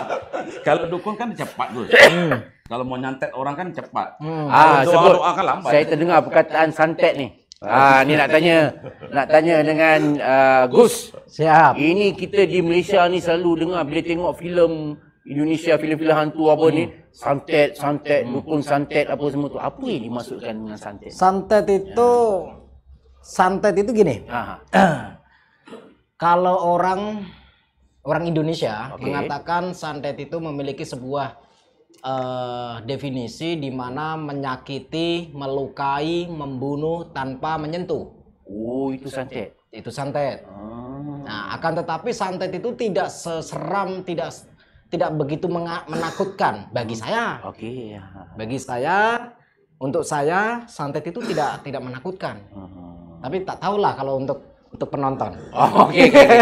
<laughs> Kalau dukun kan cepat tu. Hmm. Kalau mau nyantet orang kan cepat. Hmm. Ah, doa, Doa kan lambat. Saya terdengar perkataan santet ni. Ah, ni nak tanya, nak tanya dengan uh, Gus. Siap. Ini kita di Malaysia ni selalu dengar bila tengok filem Indonesia, filem-filem hantu apa hmm. ni. Santet, santet, dukun santet apa semua tu. Apa yang dimaksudkan dengan santet? Santet itu, ya. santet itu gini. Ah. <clears throat> Kalau orang, orang Indonesia okay. mengatakan santet itu memiliki sebuah uh, definisi di mana menyakiti, melukai, membunuh tanpa menyentuh. Oh, itu santet. Itu santet. Oh. Nah, akan tetapi santet itu tidak seseram, tidak tidak begitu menakutkan bagi hmm. saya. Oke. Okay. Ya. Bagi saya, untuk saya santet itu tidak tidak menakutkan. Uh ah. -huh. Tapi tak tahulah kalau untuk untuk penonton. <laughs> Oh, okay, Okay, okay.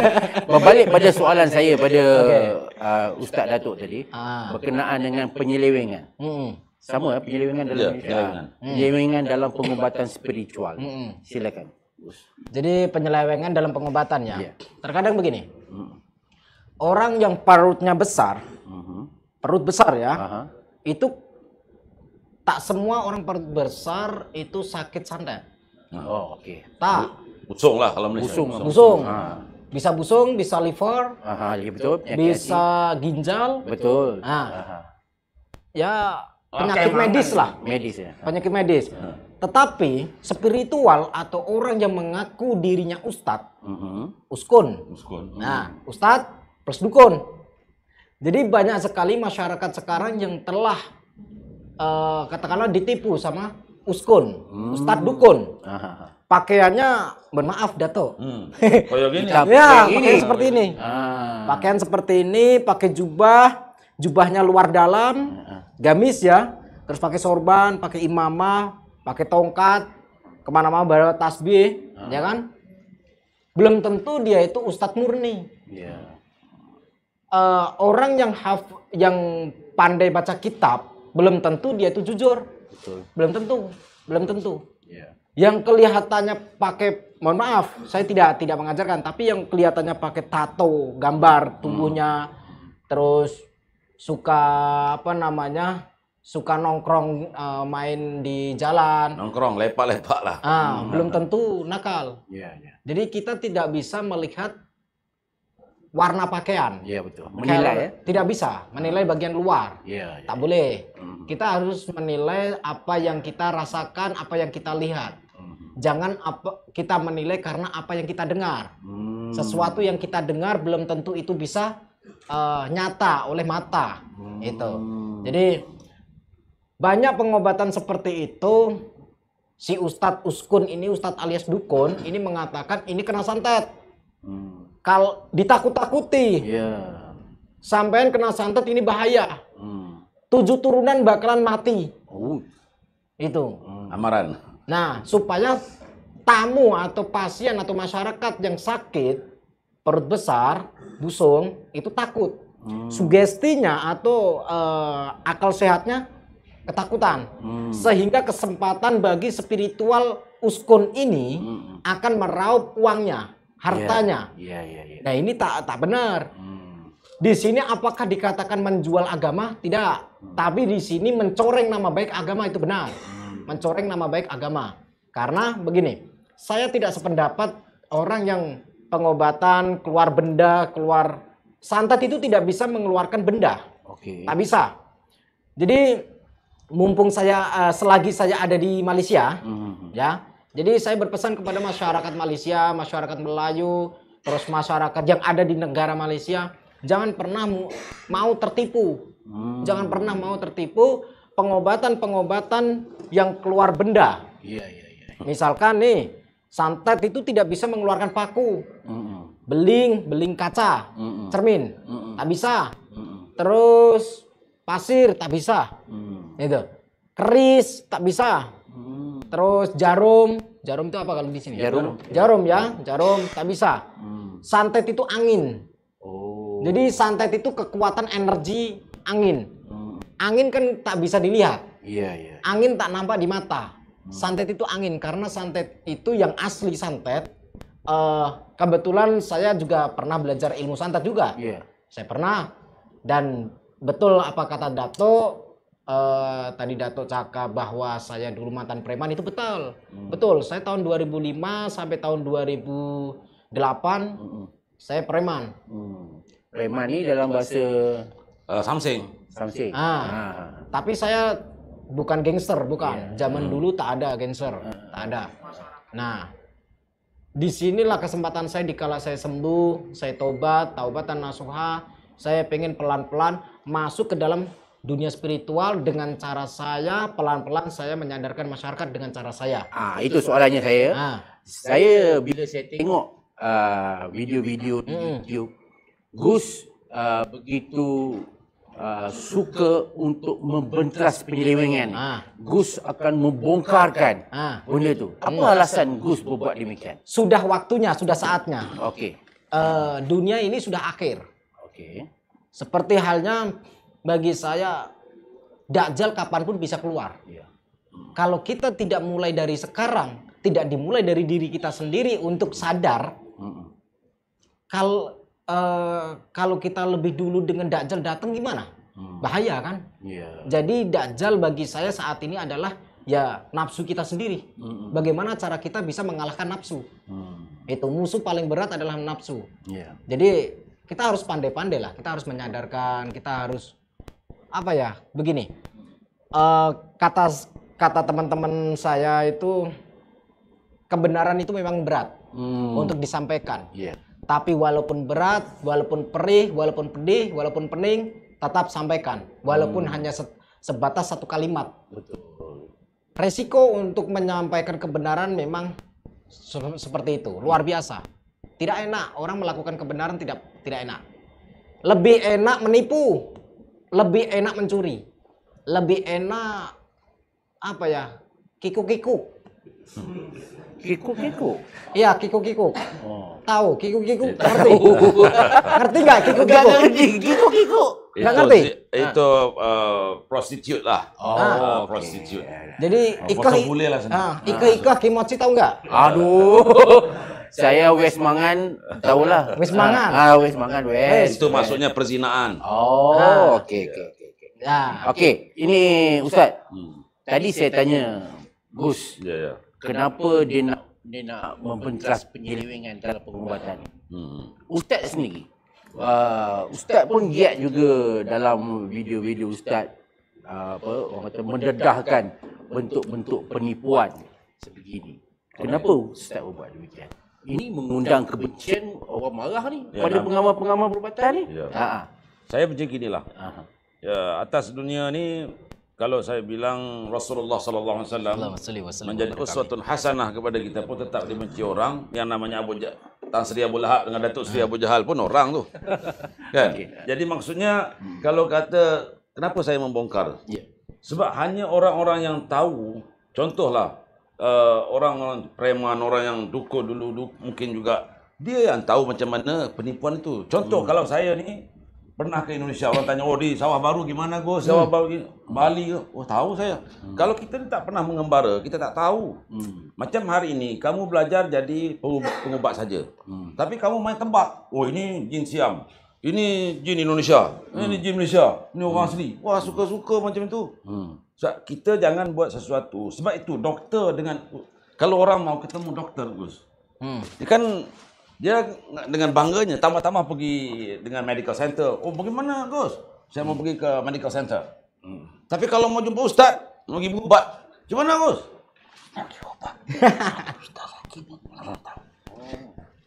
Berbalik pada soalan saya pada okay. uh, Ustaz Datuk tadi ah. berkenaan dengan penyelewengan. Hmm. Sama eh, ya. penyelewengan dalam yeah, penyelewengan. Hmm. penyelewengan dalam pengobatan spiritual. Hmm. Silakan. Jadi penyelewengan dalam pengobatan ya. Yeah. Terkadang begini. Hmm. Orang yang perutnya besar, uh perut besar ya, uh itu tak semua orang perut besar itu sakit santet. Oh, oke. Okay. Tak Busung lah kalau misalnya Busung. Busung. busung. Ah. Bisa busung, bisa liver. Aha, ya betul. Bisa ginjal. Betul. ah. Aha. Ya penyakit medis lah. Medis ya. Penyakit medis. Hmm. Tetapi spiritual atau orang yang mengaku dirinya ustadz, uh-huh. Mhm. uskun. Uskun. Nah, ustadz plus dukun. Jadi banyak sekali masyarakat sekarang yang telah uh, katakanlah ditipu sama uskun, hmm. ustadz dukun. Aha pakaiannya mohon maaf dato hmm. <laughs> Iya, kayak gini ya gini. pakaian seperti ini ah. pakaian seperti ini pakai jubah jubahnya luar dalam ah. gamis ya terus pakai sorban pakai imamah pakai tongkat kemana-mana bawa tasbih ah. ya kan belum tentu dia itu ustadz murni yeah. Iya. uh, orang yang haf yang pandai baca kitab belum tentu dia itu jujur Betul. belum tentu belum tentu yeah yang kelihatannya pakai mohon maaf saya tidak tidak mengajarkan tapi yang kelihatannya pakai tato gambar tubuhnya hmm. terus suka apa namanya suka nongkrong uh, main di jalan nongkrong lepak-lepak lah ah, hmm. belum tentu nakal yeah, yeah. jadi kita tidak bisa melihat warna pakaian. Iya betul. Menilai ya? Tidak bisa menilai bagian luar. Iya. Ya, tak boleh. Hmm. Kita harus menilai apa yang kita rasakan, apa yang kita lihat jangan apa kita menilai karena apa yang kita dengar. Hmm. Sesuatu yang kita dengar belum tentu itu bisa uh, nyata oleh mata. Hmm. Itu. Jadi banyak pengobatan seperti itu si Ustadz Uskun ini Ustadz alias Dukun ini mengatakan ini kena santet. Hmm. Kalau ditakut-takuti. Yeah. Sampean kena santet ini bahaya. Hmm. Tujuh turunan bakalan mati. Oh. Itu. Hmm. Amaran Nah, supaya tamu atau pasien atau masyarakat yang sakit perut besar, busung itu takut. Hmm. Sugestinya atau uh, akal sehatnya ketakutan. Hmm. Sehingga kesempatan bagi spiritual uskon ini hmm. akan meraup uangnya, hartanya. Yeah. Yeah, yeah, yeah. Nah, ini tak tak benar. Hmm. Di sini apakah dikatakan menjual agama? Tidak. Hmm. Tapi di sini mencoreng nama baik agama itu benar. Hmm mencoreng nama baik agama. Karena begini, saya tidak sependapat orang yang pengobatan keluar benda, keluar santet itu tidak bisa mengeluarkan benda. Oke. Tak bisa. Jadi mumpung saya eh, selagi saya ada di Malaysia, mm-hmm. ya. Jadi saya berpesan kepada masyarakat Malaysia, masyarakat Melayu, terus masyarakat yang ada di negara Malaysia, jangan pernah mau tertipu. Hmm. Jangan pernah mau tertipu pengobatan-pengobatan yang keluar benda. Iya, iya, iya, iya. Misalkan nih, santet itu tidak bisa mengeluarkan paku. Mm-mm. Beling, beling kaca, Mm-mm. cermin, Mm-mm. tak bisa. Mm-mm. Terus pasir tak bisa. Mm. Itu. Keris tak bisa. Mm. Terus jarum, jarum itu apa kalau di sini? Jarum. Jarum ya, jarum tak bisa. Mm. Santet itu angin. Oh. Jadi santet itu kekuatan energi angin. Mm angin kan tak bisa dilihat. Iya, iya. Angin tak nampak di mata. Hmm. Santet itu angin karena santet itu yang asli santet. Uh, kebetulan saya juga pernah belajar ilmu santet juga. Iya. Yeah. Saya pernah dan betul apa kata Dato uh, tadi Dato Caka bahwa saya dulu mantan preman itu betul. Hmm. Betul, saya tahun 2005 sampai tahun 2008 hmm. saya preman. Hmm. Preman ini dalam bahasa uh, Samseng. Samsi. Ah. ah. Tapi saya bukan gangster, bukan. Yeah. Zaman hmm. dulu tak ada gangster, hmm. tak ada. Nah, di sinilah kesempatan saya di dikala saya sembuh, saya tobat, taubat dan nasuha, saya pengen pelan-pelan masuk ke dalam dunia spiritual dengan cara saya pelan-pelan saya menyadarkan masyarakat dengan cara saya. Ah, itu, itu soalannya saya. Ah. Saya bila saya tengok uh, video-video di hmm. YouTube Gus uh, begitu uh, suka untuk membentas penyelewengan, ha. Ah. Gus akan membongkarkan ha. benda itu. Apa hmm. alasan Gus berbuat demikian? Sudah waktunya, sudah saatnya. Okey. Uh, dunia ini sudah akhir. Okey. Seperti halnya bagi saya, Dajjal kapanpun bisa keluar. Ya. Kalau kita tidak mulai dari sekarang, tidak dimulai dari diri kita sendiri untuk sadar, mm -mm. kalau Eh, kalau kita lebih dulu dengan Dajjal datang gimana? Hmm. Bahaya kan? Yeah. Jadi Dajjal bagi saya saat ini adalah ya nafsu kita sendiri. Hmm. Bagaimana cara kita bisa mengalahkan nafsu? Hmm. Itu musuh paling berat adalah nafsu. Yeah. Jadi kita harus pandai-pandai lah. Kita harus menyadarkan. Kita harus apa ya? Begini. Uh, kata kata teman-teman saya itu kebenaran itu memang berat hmm. untuk disampaikan. Yeah. Tapi walaupun berat, walaupun perih, walaupun pedih, walaupun pening, tetap sampaikan. Walaupun hmm. hanya se sebatas satu kalimat. Betul. Resiko untuk menyampaikan kebenaran memang se seperti itu, luar biasa. Tidak enak orang melakukan kebenaran tidak tidak enak. Lebih enak menipu, lebih enak mencuri, lebih enak apa ya? Kiku-kiku. <laughs> Kikuk-kikuk? Iya, kikuk-kikuk. Oh. Tahu, kikuk-kikuk. Eh, ngerti? ngerti nggak kikuk-kikuk? Nggak ngerti. Kikuk-kikuk. Nggak ngerti? Itu uh, prostitute lah. Oh, uh, prostitute. Ya, ya. Jadi, oh, ikah... Oh, lah sendiri. Ah, ah. Ikah, ikah, kimochi tahu nggak? Aduh. <laughs> Saya wes mangan, tahulah. Wes mangan. Ah, wes mangan, wes. Eh, itu maksudnya perzinaan. Oh, okey, okey, okey. Nah, okey. Ini Ustad, hmm. Tadi saya tanya Gus. Ya, yeah, Yeah kenapa dia nak dia nak mempentas penyelewengan dalam pengubatan. Hmm. Ustaz sendiri. Uh, ustaz pun giat juga dalam video-video ustaz uh, apa orang kata mendedahkan bentuk-bentuk penipuan sebegini. Kenapa ustaz buat demikian? Ini mengundang kebencian orang marah ni ya, pada ya. pengamal-pengamal perubatan ni. Ya. Ha. Saya macam inilah. Ya, atas dunia ni kalau saya bilang Rasulullah sallallahu alaihi wasallam menjadi uswatun hasanah kepada kita pun tetap dibenci orang yang namanya Abu Jahal Tang Sri Abu Lahab dengan Datuk Sri ah. Abu Jahal pun orang tu. <laughs> Kan? Okay. Jadi maksudnya hmm. kalau kata kenapa saya membongkar? Yeah. Sebab hanya orang-orang yang tahu contohlah uh, orang-orang preman orang yang dukun dulu mungkin juga dia yang tahu macam mana penipuan itu. Contoh hmm. kalau saya ni pernah ke Indonesia orang tanya oh di sawah baru gimana go sawah hmm. baru gini. Bali ke oh tahu saya hmm. kalau kita tak pernah mengembara kita tak tahu hmm. macam hari ini kamu belajar jadi pengubat, saja hmm. tapi kamu main tembak oh ini jin siam ini jin Indonesia ini hmm. jin Malaysia ini orang hmm. asli wah suka-suka hmm. macam itu hmm. so, kita jangan buat sesuatu sebab itu doktor dengan kalau orang mau ketemu doktor Gus hmm. dia kan dia dengan bangganya tambah-tambah pergi dengan medical center. Oh, bagaimana, Gus? Saya hmm. mau pergi ke medical center. Hmm. Tapi kalau mau jumpa ustaz, mau pergi berubat. Cuma mana, Gus? <laughs>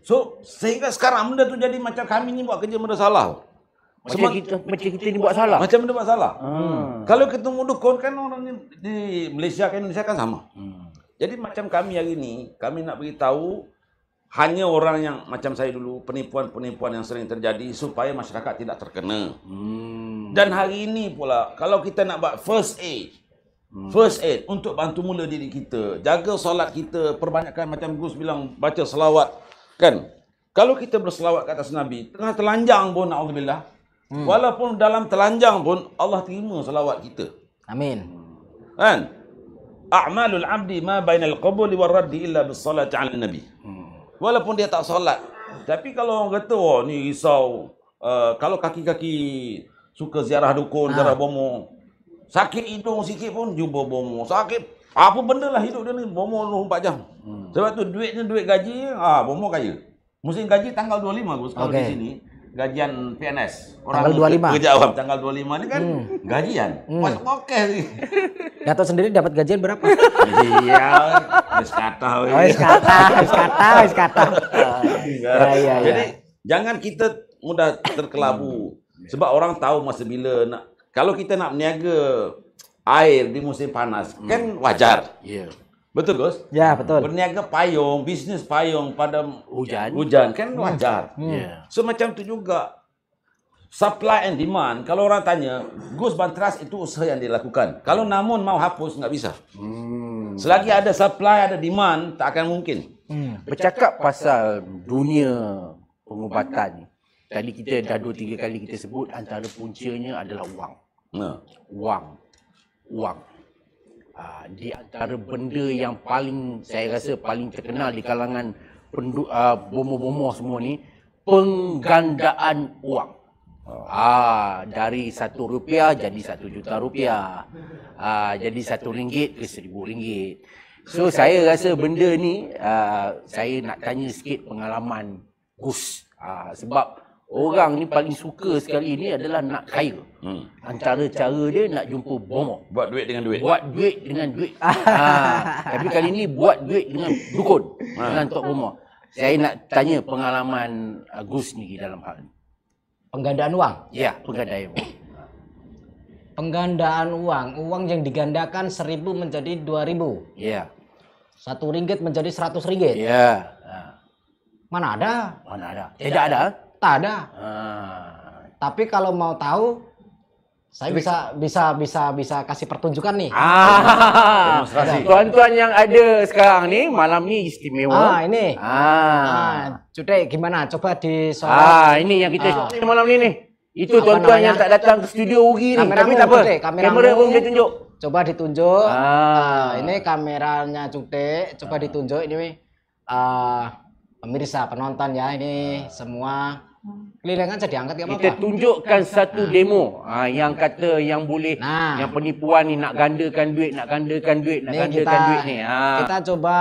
So, sehingga sekarang benda tu jadi macam kami ni buat kerja benda salah. Macam Sebab, kita, macam kita ni buat salah. Macam benda buat salah. Ah. Hmm. Kalau kita mau dukun kan orang ni di Malaysia kan Malaysia kan sama. Hmm. Jadi macam kami hari ni, kami nak beritahu tahu hanya orang yang macam saya dulu penipuan-penipuan yang sering terjadi supaya masyarakat tidak terkena. Hmm. Dan hari ini pula kalau kita nak buat first aid. Hmm. First aid untuk bantu mula diri kita. Jaga solat kita, perbanyakkan macam Gus bilang baca selawat kan. Kalau kita berselawat ke atas Nabi, tengah telanjang pun naudzubillah. Hmm. Walaupun dalam telanjang pun Allah terima selawat kita. Amin. Kan? A'malul 'abdi ma bainal qabuli wal raddi illa bis-salati 'ala nabi. Hmm. Walaupun dia tak solat. Tapi kalau orang kata, oh ni risau. Uh, kalau kaki-kaki suka ziarah dukun, ha. ziarah bomoh. Sakit hidung sikit pun jumpa bomo, Sakit apa benda lah hidup dia ni, bomoh 24 jam. Hmm. Sebab tu duitnya duit gaji, ah bomo kaya. Musim gaji tanggal 25 bos kalau okay. di sini. gajian PNS orang tanggal 25 kerja awam tanggal 25 ini kan hmm. gajian hmm. masuk oke sih <laughs> Gatot sendiri dapat gajian berapa iya wis kata wis oh, kata wis kata wis kata iya, iya, iya. jadi jangan kita mudah terkelabu hmm. sebab orang tahu masa bila nak kalau kita nak meniaga air di musim panas hmm. kan wajar yeah. Betul, Gus? Ya, betul. Berniaga payung, bisnis payung pada hujan. Hujan kan hmm. wajar. Hmm. Yeah. Semacam so, itu juga supply and demand. Kalau orang tanya, Gus Bantras itu usaha yang dilakukan. Kalau namun mau hapus enggak bisa. Hmm. Selagi ada supply ada demand, tak akan mungkin. Hmm. Bercakap pasal dunia pengubatan. Tadi kita dah dua tiga kali kita sebut antara puncanya adalah wang. Nah, wang. Wang. Ah, ah, di antara benda yang paling saya rasa paling terkenal di kalangan bomo uh, ah, bomoh-bomoh semua ni penggandaan uang. Ah uh, dari satu rupiah jadi satu juta rupiah. uh, jadi satu ringgit ke seribu ringgit. So saya rasa benda ni uh, saya nak tanya sikit pengalaman Gus. Uh, sebab orang ni paling suka sekali ni adalah nak kaya. Hmm. Antara cara dia nak jumpa bomo. Buat duit dengan duit. Buat duit dengan duit. ha. <laughs> Tapi kali ni buat duit dengan dukun. Ha. Dengan tok bomo. Saya nak tanya pengalaman Agus ni dalam hal ni. Penggandaan wang? Ya, penggandaan wang. penggandaan uang, uang yang digandakan seribu menjadi dua ribu. Iya. Satu ringgit menjadi seratus ringgit. Iya. Mana ada? Mana ada? Tidak, Tidak ada. ada. tak ada. Ah. Tapi kalau mau tahu saya bisa bisa bisa bisa kasih pertunjukan nih. Ah, Tuan-tuan yang ada sekarang nih malam ini istimewa. Ah, ini. Ah. ah Cude gimana? Coba di soal. Ah, ini yang kita ah. malam ini. nih. Itu tuan-tuan yang tak datang ke studio Ugi ni. Kamera Tapi tak apa. kamera kamera pun dia tunjuk. Coba ditunjuk. Ah. Uh, ini kameranya cute. coba ah. ditunjuk ini. Uh, pemirsa penonton ya ini semua diangkat apa Kita tunjukkan satu demo ha, ah, yang kata yang boleh nah. yang penipuan ni nak gandakan duit, nak gandakan duit, nak gandakan kita, duit ni. Ha. Ah. Kita coba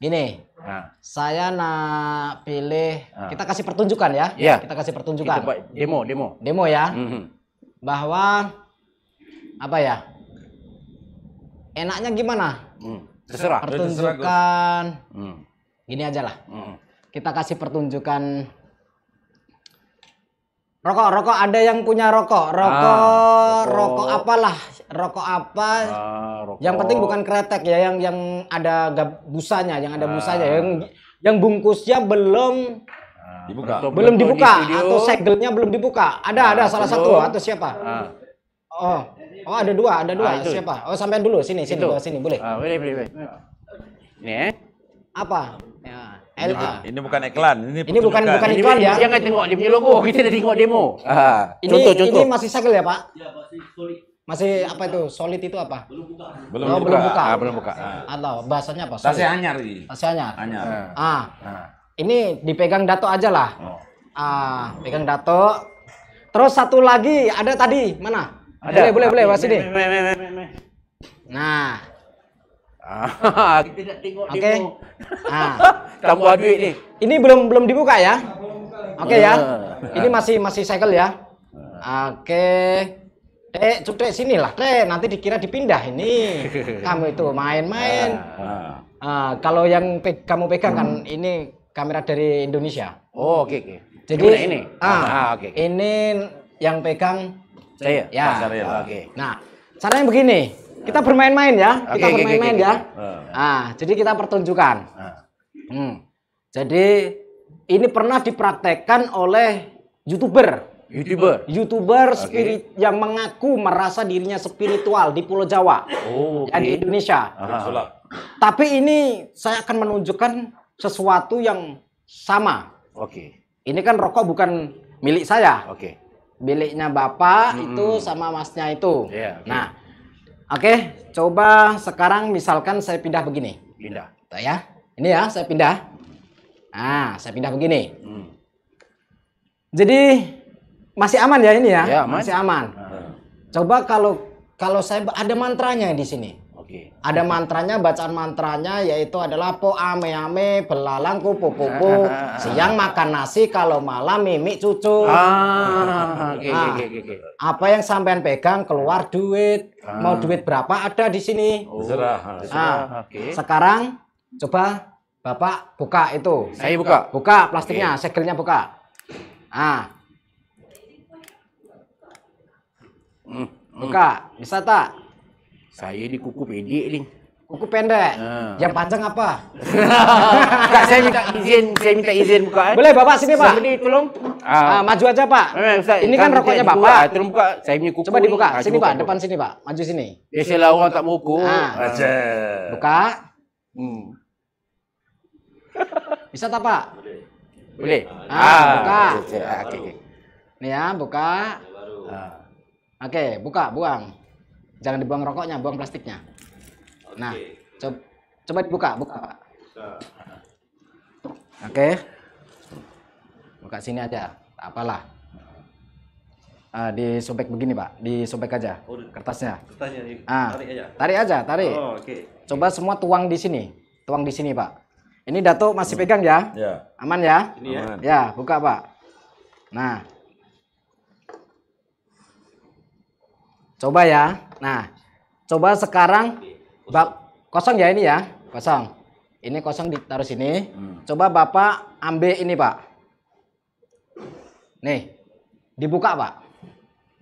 gini. Ha. Saya nak pilih ha. kita kasih pertunjukan ya. ya. Kita kasih pertunjukan. Kita buat demo, demo. Demo ya. Mm-hmm. Bahwa apa ya? Enaknya gimana? Hmm. Terserah. Pertunjukan. Terserah, hmm. Gini ajalah. Hmm. Kita kasih pertunjukan Rokok, rokok ada yang punya rokok, rokok, ah, rokok, rokok apalah, rokok apa? Ah, rokok. Yang penting bukan kretek ya, yang yang ada busanya, yang ada ah. busanya, yang yang bungkusnya belum ah, dibuka, belum dibuka di atau segelnya belum dibuka. Ada ah, ada salah belum. satu atau siapa? Ah. Oh, oh ada dua, ada dua. Ah, siapa? Oh sampai dulu sini, sini, sini boleh. Ah, boleh, boleh, boleh. Ini. Eh. Apa? Ini bukan iklan, ini Ini bukan bukan iklan ya. Jangan tengok dia punya logo, kita dah tengok demo. Ah, ah, ini, contoh contoh. Ini masih segel ya, Pak? Ya, masih solid. Masih apa itu? Solid itu apa? Belum buka. Belum, oh, buka. belum buka. Ah, belum buka. Ah. Atau bahasanya apa? Solid. Tasnya anyar ini. Tasnya anyar. Anyar. Ah. ah. Ini dipegang Dato aja lah. Oh. Ah, pegang Dato. Terus satu lagi ada tadi, mana? Ada. Boleh, boleh, boleh, masih nih. Nah, Ah. Tidak tengok Oke. Ah. <laughs> Tambah duit nih. Ini belum belum dibuka ya? Oke ya. Ah. Ini masih masih cycle ya. Ah. Oke. Okay. Eh, sini lah. teh nanti dikira dipindah ini. <laughs> Kamu itu main-main. Ah, kalau yang kamu pegang kan ini kamera dari Indonesia. Oh, oke Jadi ini. Ah, ah oke. Ini yang pegang saya. Ya. Oke. Okay. Nah, caranya begini. Kita bermain-main ya, kita okay, bermain-main okay, okay, ya. Nah, ah, jadi kita pertunjukan. Ah. Hmm. Jadi ini pernah dipraktekkan oleh youtuber. YouTuber. YouTuber spirit okay. yang mengaku merasa dirinya spiritual di Pulau Jawa. Oh, okay. Ya, di Indonesia. Aha. Tapi ini saya akan menunjukkan sesuatu yang sama. Oke. Okay. Ini kan rokok bukan milik saya. Oke. Okay. Miliknya Bapak hmm. itu sama masnya itu. Yeah, okay. Nah, Oke, coba sekarang misalkan saya pindah begini. Pindah. Tuh gitu ya. Ini ya, saya pindah. Nah, saya pindah begini. Hmm. Jadi masih aman ya ini ya? ya Masih aman. Hmm. Coba kalau kalau saya ada mantranya di sini. Okay. Ada mantranya, bacaan mantranya yaitu adalah po ame ame belalang kupu <laughs> kupu. Siang makan nasi, kalau malam mimik cucu. Ah, okay, nah, okay, okay, okay. Apa yang sampean pegang keluar duit. Ah. Mau duit berapa ada di sini. Oh. Serah. Nah, okay. sekarang coba Bapak buka itu. Saya buka. Buka plastiknya, okay. segelnya buka. Ah. Hmm, hmm. Buka, bisa tak? Saya ni kuku pendek ni. Kuku pendek. Ha. Yang panjang apa? Kak <laughs> saya minta izin, saya minta izin buka. Eh. Boleh Bapak sini Pak. Sini tolong. Ah, ah maju aja Pak. Eh, eh ini kan rokoknya Bapak. Tolong buka. Saya punya kuku. Coba dibuka. Ini. Sini Pak, depan sini Pak. Maju sini. Ya selah orang tak mau ha. Aja. Buka. Hmm. <laughs> Bisa tak Pak? Boleh. Boleh. Ah, ah, buka. Ah, okey. Okay. ya, ah, buka. Ah. Oke, buka, buang. Jangan dibuang rokoknya, buang plastiknya. Okay. Nah, co coba dibuka, buka Oke. Okay. Buka sini aja, apalah. Uh, eh, sobek begini Pak, disobek aja oh, kertasnya. Kertasnya di, ah, tarik aja. Tarik aja, tarik. Oh, oke. Okay. Coba semua tuang di sini. Tuang di sini, Pak. Ini Datuk masih pegang ya? Ya. Aman ya? Ini ya. Ya, buka, Pak. Nah, Coba ya. Nah, coba sekarang bab kosong ya ini ya, kosong. Ini kosong ditaruh sini. Hmm. Coba Bapak ambil ini, Pak. Nih. Dibuka, Pak.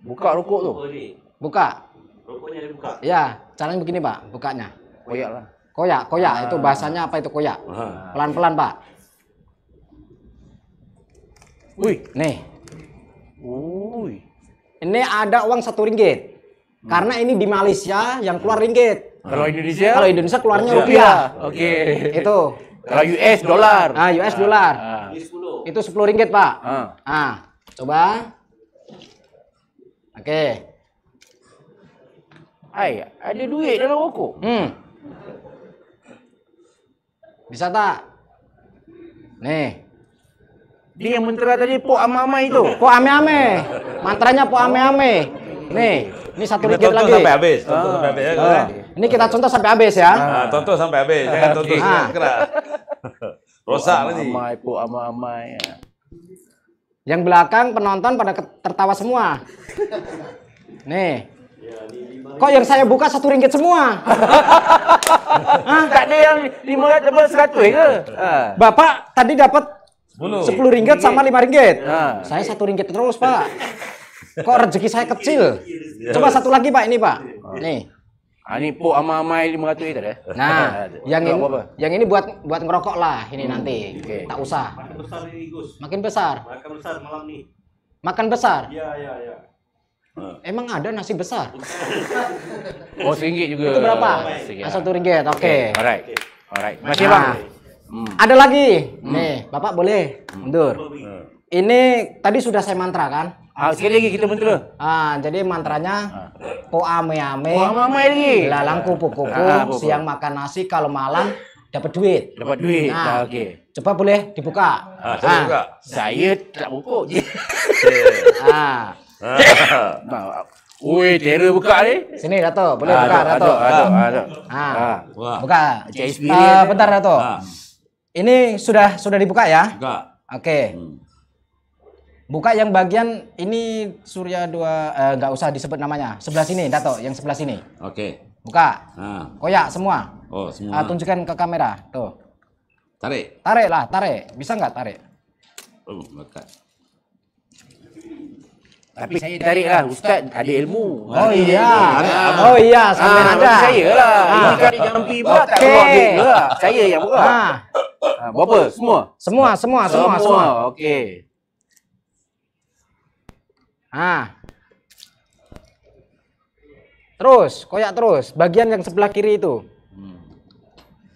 Buka rukuk tuh. Buka. rukunya dibuka. Ya, caranya begini, Pak, bukanya. Koyak lah. Koyak, koyak ah. itu bahasanya apa itu koyak? Ah. Pelan-pelan, Pak. Wih, nih. Wih. Ini ada uang satu ringgit. Karena ini di Malaysia yang keluar ringgit. Kalau Indonesia? Kalau Indonesia keluarnya iya. rupiah. Oke. Okay. Itu. Kalau US dolar. Ah, US dolar. Ah. Itu 10 ringgit, Pak. Ah. ah. Coba. Oke. Okay. Hai, ada duit dalam aku. Hmm. Bisa tak? Nih. Dia yang mentera tadi po ame-ame itu. Po ame-ame. Mantranya po ame-ame. Nih, ini satu ringgit lagi. sampai habis. Contoh sampai habis. Ah. Ini kita contoh sampai habis ya. Nah, tonton sampai habis. Jangan contoh nah. keras. Rosak lagi. Amai, pu ama amai. Ya. Yang belakang penonton pada tertawa semua. Nih. Kok yang saya buka satu ringgit semua? <laughs> tak yang lima ratus dapat seratus ke? Ya? Ah. Bapak tadi dapat sepuluh ringgit sama lima ringgit. Ah. Saya satu ringgit terus pak. Kok rezeki saya kecil? Iya. Coba satu lagi Pak ini Pak. Iya. Nih. Ah, ini po ama lima ratus liter ya. Nah, <laughs> yang ini yang ini buat buat ngerokok lah ini hmm. nanti. Okay. Tak usah. Makin besar ini Gus. Makin besar. Makan besar malam nih. Makan besar. Iya, iya, iya. Eh, emang ada nasi besar? <laughs> oh, tinggi juga. Itu berapa? Asal ah, tuh ringgit. Oke. Okay. okay. Alright. Alright. Masih, nah, Bang. Hmm. Ada lagi. Hmm. Nih, Bapak boleh hmm. mundur. Hmm. Ini tadi sudah saya mantra kan? Ah, sekali lagi kita mentera. Ah, jadi mantranya ah. po oh, ame oh, ame. Po ame ame lagi. Lalang kupu kupu. Ah, siang makan nasi kalau malam dapat duit. Dapat duit. Nah, ah, okey. Cepat boleh dibuka. Ah, saya ah. buka. Saya tak buka je. <laughs> ah. ah. Ui, terror buka ni. Sini Dato, boleh ah, buka Dato. Ah. ah. Buka. JSP. Ah, bentar Dato. Ini sudah sudah dibuka ya? Buka. Okey. Hmm buka yang bagian ini surya dua eh, nggak uh, usah disebut namanya sebelah sini dato yang sebelah sini oke okay. buka ha. koyak semua oh semua uh, tunjukkan ke kamera tuh tarik tarik lah tarik bisa nggak tarik oh maka. Tapi saya tarik lah Ustaz ada ilmu. Oh iya. Ah, oh iya, sampai ah, ada. Saya lah. Ah. Ini kan di jangan pergi buat tak keluar duit lah. Saya yang buat. Ha. Ah. Ah, berapa? Semua? Semua, semua, semua. Semua, semua. okey. Nah. Terus, koyak terus, bagian yang sebelah kiri itu. Hmm.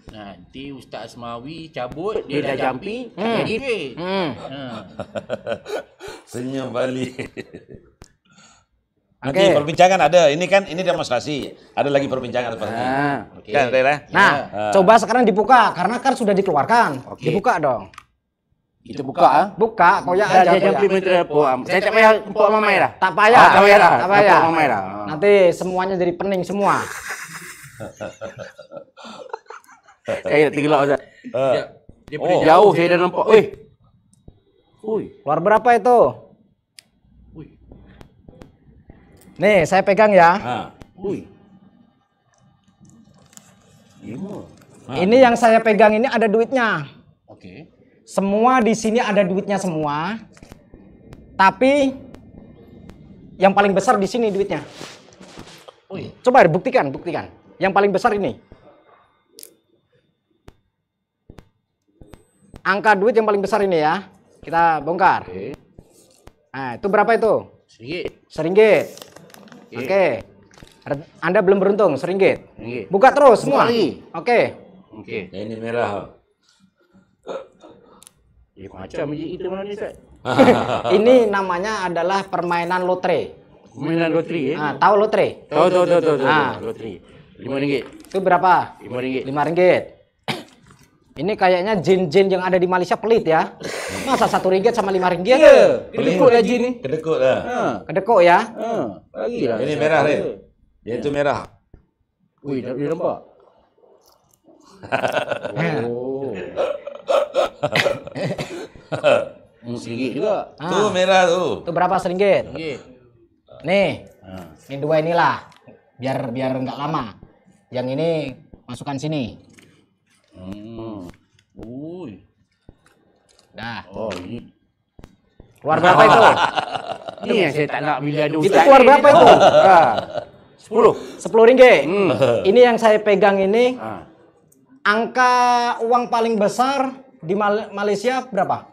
Nanti Ustaz Asmawi cabut, dia, dia dah jampi, hmm. jadi Hmm. Hmm. <laughs> Senyum balik. <laughs> Nanti okay. perbincangan ada. Ini kan ini demonstrasi. Ada lagi perbincangan pasti. Ah. Kan, ya? Nah, okay. Nah, ya. coba sekarang dibuka karena kan sudah dikeluarkan. Okay. Dibuka dong. Kita buka ah. ah. Buka, koyak aja. Dia implement po. Saya tak payah empuk mamai dah. Tak payah. tak payah Tak payah. Mamai dah. Nanti semuanya jadi pening semua. Eh, <laughs> tinggal aja. Ah. Oh, jauh saya dah nampak. Wih. Wih. Keluar berapa itu? Wih. Nih, saya pegang ya. Ah. Wih. Iya. Ini yang saya pegang ini ada duitnya. Oke semua di sini ada duitnya semua. Tapi yang paling besar di sini duitnya. Coba buktikan, buktikan. Yang paling besar ini. Angka duit yang paling besar ini ya. Kita bongkar. Nah, itu berapa itu? Seringgit. Seringgit. Oke. Okay. Anda belum beruntung, seringgit. Buka terus semua. Oke. Oke. Okay. Ini merah. Eh, macam biji kita mana ni, Ustaz? <laughs> Ini namanya adalah permainan lotre. Permainan lotre, eh? Ha, tahu lotre? Tahu, tahu, tahu, tahu, ha. lotre. Lima ringgit. Itu berapa? Lima ringgit. Lima ringgit. Ini kayaknya jin-jin yang ada di Malaysia pelit ya. Masa satu ringgit sama lima ringgit? Iya. Kedekuk ya jin ni. Kedekuk lah. Ha. Ah. Kedekuk ya. Ha. Lagi lah. Ini merah ni. Yang itu merah. Ui, dah boleh nampak. <laughs> oh. <laughs> Musik <laughs> juga. Ah. Tuh merah tuh. Tuh berapa seringgit? Nih. Ah. Ini dua inilah. Biar biar nggak lama. Yang ini masukkan sini. Hmm. Uy. Dah. Oh, ini. Keluar berapa itu? <laughs> ini yang saya tak nak bila dulu. Itu keluar berapa itu? <laughs> Ah. Sepuluh. Sepuluh ringgit. Hmm. Ini yang saya pegang ini. Ah. Angka uang paling besar di Mal Malaysia berapa?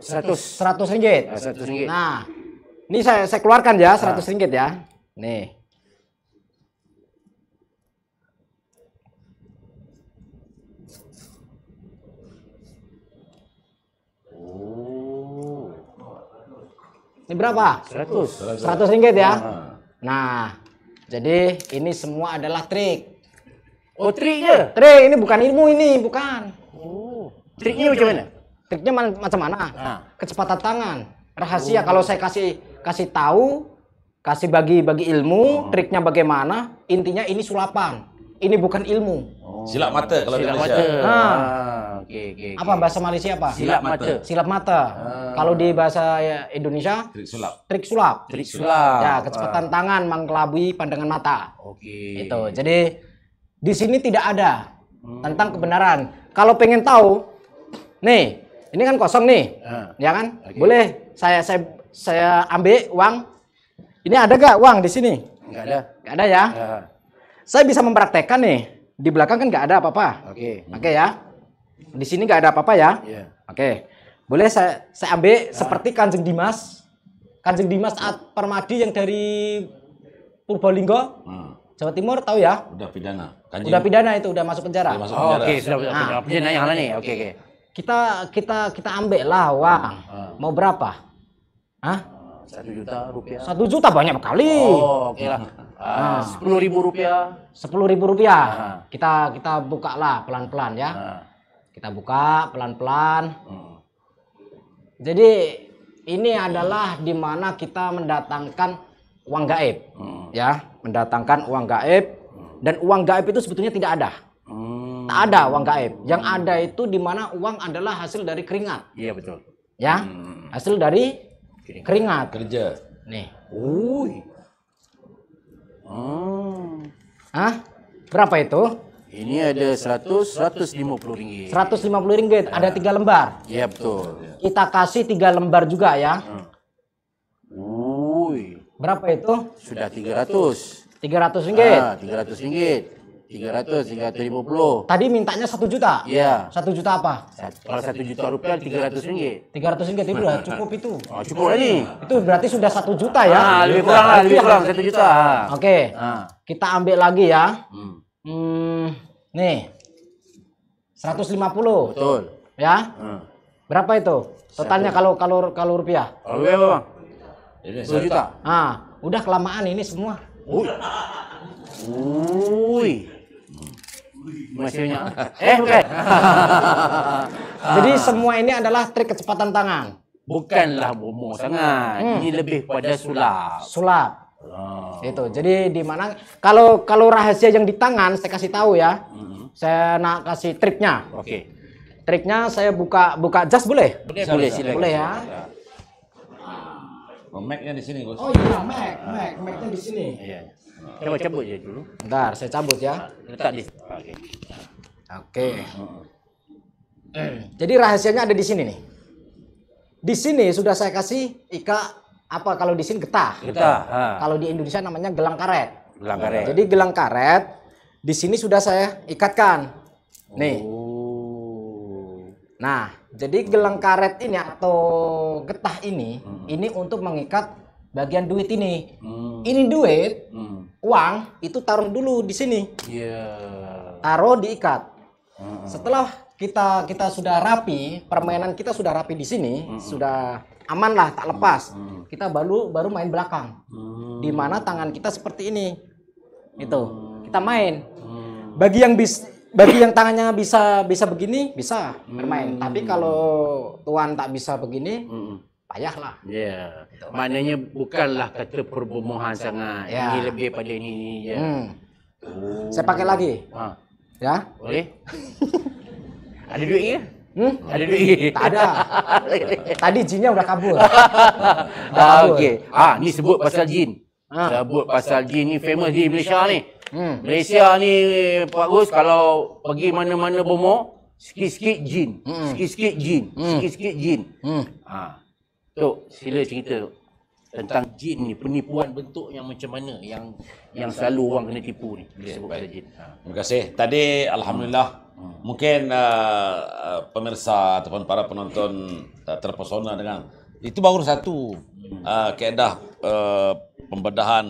100. 100 ringgit. Nah, 100 ringgit. Nah, ini saya saya keluarkan ya 100 nah. ringgit ya. Nih. Oh. Ini berapa? 100. 100 ringgit ya. Ah. Nah, jadi ini semua adalah trik. Oh, triknya? Trik, ini bukan ilmu ini, bukan. Oh. Triknya bagaimana? triknya macam mana nah. kecepatan tangan rahasia oh. kalau saya kasih kasih tahu kasih bagi bagi ilmu oh. triknya bagaimana intinya ini sulapan ini bukan ilmu oh. silap mata kalau silap di Malaysia mata. Nah. Ah, okay, ah, okay, apa bahasa Malaysia apa silap mata silap mata ah. kalau di bahasa Indonesia trik sulap trik sulap trik sulap ya kecepatan ah. tangan mengkelabui pandangan mata oke okay. itu jadi di sini tidak ada hmm. tentang kebenaran kalau pengen tahu nih ini kan kosong nih. Uh, ya kan? Okay. Boleh saya saya saya ambil uang. Ini ada gak uang di sini? Enggak ada. Enggak ada ya? Ah. Saya bisa mempraktekkan nih. Di belakang kan gak ada apa-apa. Oke. Okay. Oke okay, ya. Di sini gak ada apa-apa ya? Yeah. Oke. Okay. Boleh saya saya ambil ah. seperti Kanjeng Dimas. Kanjeng Dimas Ad Permadi yang dari Purbolinggo, Hmm. Jawa Timur tahu ya? Udah pidana. Kanjeng... Udah pidana itu, udah masuk penjara. masuk penjara. Oke, pidana yang lain nih. Oke, oke kita kita kita ambil lah uang. Uh. Ah. Mau berapa? Ah Satu juta rupiah. Satu juta banyak sekali. Oh, oke okay iya. lah. Ah. Sepuluh ribu rupiah. Sepuluh ribu rupiah. uh. Kita kita buka lah pelan-pelan ya. uh. Kita buka pelan-pelan. uh. Jadi ini adalah dimana kita mendatangkan uang gaib, uh. ya, mendatangkan uang gaib hmm. dan uang gaib itu sebetulnya tidak ada. Tak ada uang gaib. Yang ada itu di mana uang adalah hasil dari keringat. Iya betul. Ya, hmm. hasil dari keringat. keringat. Kerja. Nih. Uy. Oh. Ah, Berapa itu? Ini ada seratus, seratus lima puluh ringgit. Seratus lima puluh ringgit, ada ya. tiga lembar. Iya betul. Kita kasih tiga lembar juga ya. Hmm. Berapa itu? Sudah tiga ratus. Tiga ratus ringgit. Ah, ratus ringgit. 300 hingga 350. Tadi mintanya 1 juta? Iya. 1 juta apa? Kalau 1 juta rupiah 300 ringgit. 300 ringgit itu sudah cukup itu. Oh, cukup ini. Itu berarti sudah 1 juta ya? Ah, lebih kurang lah, lebih kurang 1 juta. Oke. Okay. Nah. Kita ambil lagi ya. Hmm. hmm nih. 150. Betul. Ya? Hmm. Berapa itu? Totalnya kalau kalau kalau rupiah? Kalau rupiah, Bang. 1 juta. Ah, udah kelamaan ini semua. Uy. Uy masihnya Eh, bukan. <laughs> Jadi semua ini adalah trik kecepatan tangan. Bukanlah bomo sangat. Hmm. Ini lebih pada sulap. Sulap. Oh. Itu. Jadi di mana kalau kalau rahasia yang di tangan saya kasih tahu ya. Hmm. Saya nak kasih triknya. Oke. Okay. Triknya saya buka buka jas boleh? Boleh, boleh, bisa. Boleh ya. ya. Oh, mac di sini, Gus. Oh iya, Mac, Mac, Mac-nya di sini. Iya. Coba cabut ya dulu. Bentar, saya cabut ya. Letak di. Oke. Okay. Oke. Okay. Eh, jadi rahasianya ada di sini nih. Di sini sudah saya kasih ika apa kalau di sini getah. Gitu getah. Ya. Kalau di Indonesia namanya gelang karet. Gelang karet. Jadi gelang karet di sini sudah saya ikatkan. Nih. Oh. Nah, jadi gelang karet ini atau getah ini hmm. ini untuk mengikat bagian duit ini. Hmm. Ini duit, hmm. uang itu taruh dulu di sini. Iya. Yeah. Taruh diikat. Setelah kita kita sudah rapi, permainan kita sudah rapi di sini, hmm. sudah aman lah, tak lepas. Hmm. Kita baru baru main belakang. Hmm. Di mana tangan kita seperti ini. Itu. Mm. Kita main. Hmm. Bagi yang bis bagi yang tangannya bisa bisa begini, bisa mm. bermain. Tapi kalau tuan tak bisa begini, hmm payahlah. Ya. Yeah. Gitu. Maknanya bukanlah kata perbomohan sangat. Yeah. Ini lebih pada ini. Ya. Hmm. Oh. Saya pakai lagi. Ha. Ya? Boleh. <laughs> ada duit ke? Hmm? Ada duit. Tak ada. <laughs> Tadi jinnya udah kabur. Ah, <laughs> kabur. Okey. Ha, ni ah. sebut pasal jin. Ha. Sebut pasal jin ni famous di Malaysia ni. Hmm. Malaysia ni Pak Gus kalau pergi mana-mana bomo, sikit-sikit jin. Hmm. Sikit-sikit jin. Hmm. Sikit-sikit jin. Hmm. Ha. Tok, sila cerita. Tok tentang jin ni penipuan bentuk yang macam mana yang yang selalu orang kena tipu ni disebut pada jin. Terima kasih. Tadi alhamdulillah hmm. hmm. mungkin uh, uh, pemirsa ataupun para penonton uh, terpesona dengan itu baru satu hmm. uh, keadaan uh, pembedahan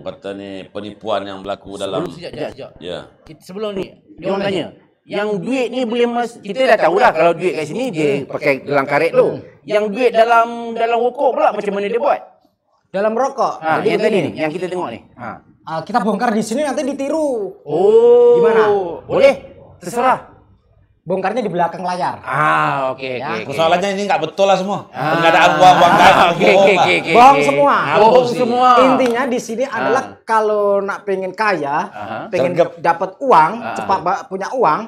kata ni penipuan yang berlaku dalam sejak, sejak, sejak. Yeah. Sebelum ni dia orang tanya. yang duit ni boleh mas kita dah lah kalau duit kat sini dia pakai gelang karet tu. Yang duit dalam dalam rokok pula macam mana dia buat? Dalam rokok. Ha, Jadi yang tadi ni, yang kita tengok ni. Ha. Uh, kita bongkar di sini nanti ditiru. Oh. Gimana? Boleh. Terserah. Bongkarnya di belakang layar. Ah, oke ya. okay, Okay, Persoalannya okay. ini nggak betul lah semua. Ah, ada uang-uang ah, Oke, oke, oke. Bohong semua. Ah, bohong semua. Intinya di sini ah. adalah kalau nak pengen kaya, ah, pengen dapat uang, ah, cepat punya uang,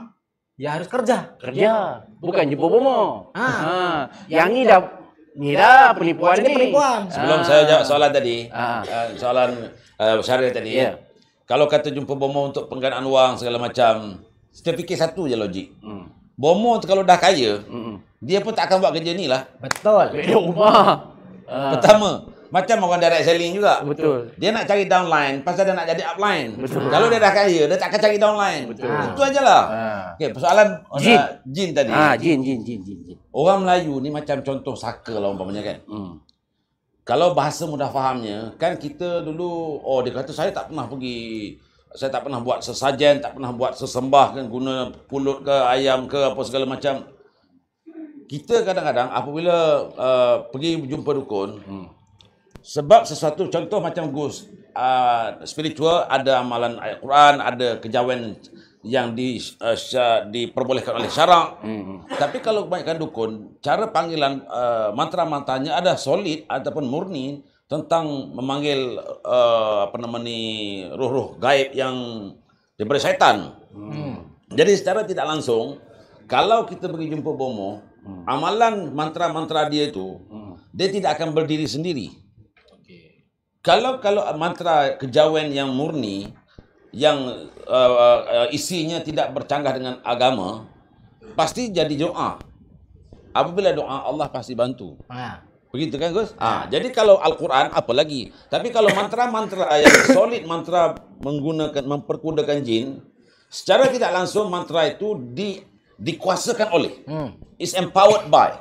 ya harus kerja. Kerja. Ya. Bukan jebu bomo. Ah. ah. Ya, yang, yang ini dah Mira ya, penipuan ini. Penipuan. Sebelum ah. saya jawab soalan tadi, ah. ah soalan uh, eh, syariah tadi. Yeah. Kalau kata jumpa bomo untuk penggunaan wang segala macam, saya fikir satu je logik. Hmm. Bomo tu kalau dah kaya, hmm. dia pun tak akan buat kerja ni lah. Betul. Beda <laughs> Ah. Pertama, macam orang direct selling juga. Betul. Dia nak cari downline pasal dia nak jadi upline. Betul. Kalau dia dah kaya, dia tak akan cari downline. Betul. Ah. Itu ajalah. Ha. Okey, persoalan oh, jin. Ah, jin tadi. Ha, jin, jin, jin, jin, jin. Orang Melayu ni macam contoh saka lah umpamanya kan. Hmm. Kalau bahasa mudah fahamnya, kan kita dulu, oh dia kata saya tak pernah pergi, saya tak pernah buat sesajen, tak pernah buat sesembah kan, guna pulut ke, ayam ke, apa segala macam. Kita kadang-kadang apabila uh, pergi jumpa dukun, hmm. Sebab sesuatu contoh macam gus uh, spiritual ada amalan ayat Quran, ada kejawen yang di, uh, eh, syar, diperbolehkan oleh syarak. Hmm. Tapi kalau kebanyakan dukun, cara panggilan uh, mantra-mantranya ada solid ataupun murni tentang memanggil uh, apa nama ni roh-roh gaib yang diberi syaitan. Hmm. Jadi secara tidak langsung kalau kita pergi jumpa bomo, hmm. amalan mantra-mantra dia itu hmm. dia tidak akan berdiri sendiri kalau kalau mantra kejawen yang murni yang uh, uh, isinya tidak bercanggah dengan agama pasti jadi doa apabila doa Allah pasti bantu ha. begitu kan Gus ha. jadi kalau Al-Quran apalagi tapi kalau mantra-mantra yang solid mantra menggunakan memperkudakan jin secara tidak langsung mantra itu di dikuasakan oleh hmm. is empowered by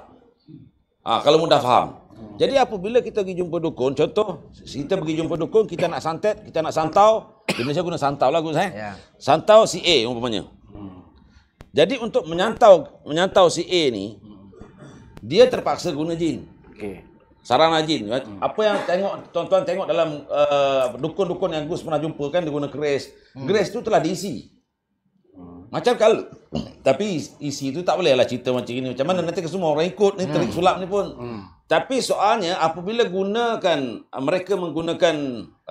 ha, kalau mudah faham Hmm. Jadi apabila kita pergi jumpa dukun, contoh kita pergi jumpa dukun, kita nak santet, kita nak santau, di Malaysia guna santau lah guys eh. Ya. Santau si A umpamanya. Hmm. Jadi untuk menyantau menyantau si A ni dia terpaksa guna jin. Okey. Sarana jin. Hmm. Apa yang tengok tuan-tuan tengok dalam uh, dukun-dukun yang Gus pernah jumpa kan dia guna keris. Hmm. Keris tu telah diisi. Macam kalau tapi isi itu tak boleh lah cerita macam ini. Macam mana nanti semua orang ikut ni hmm. terik sulap ni pun. Tapi soalnya apabila gunakan uh, mereka menggunakan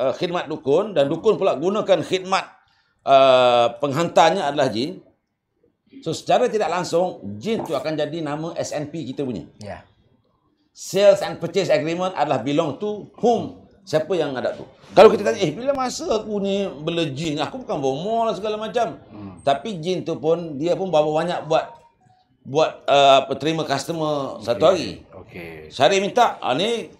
uh, khidmat dukun dan dukun pula gunakan khidmat uh, penghantarnya adalah jin. So secara tidak langsung jin tu akan jadi nama SNP kita punya. Ya. Sales and purchase agreement adalah belong to whom? Siapa yang ada tu? Kalau kita tanya, eh bila masa aku ni bela jin? Aku bukan bomo lah segala macam. Hmm. Tapi jin tu pun, dia pun bawa banyak buat buat uh, terima customer okay. satu hari. Okey. Syarif minta, ah, ni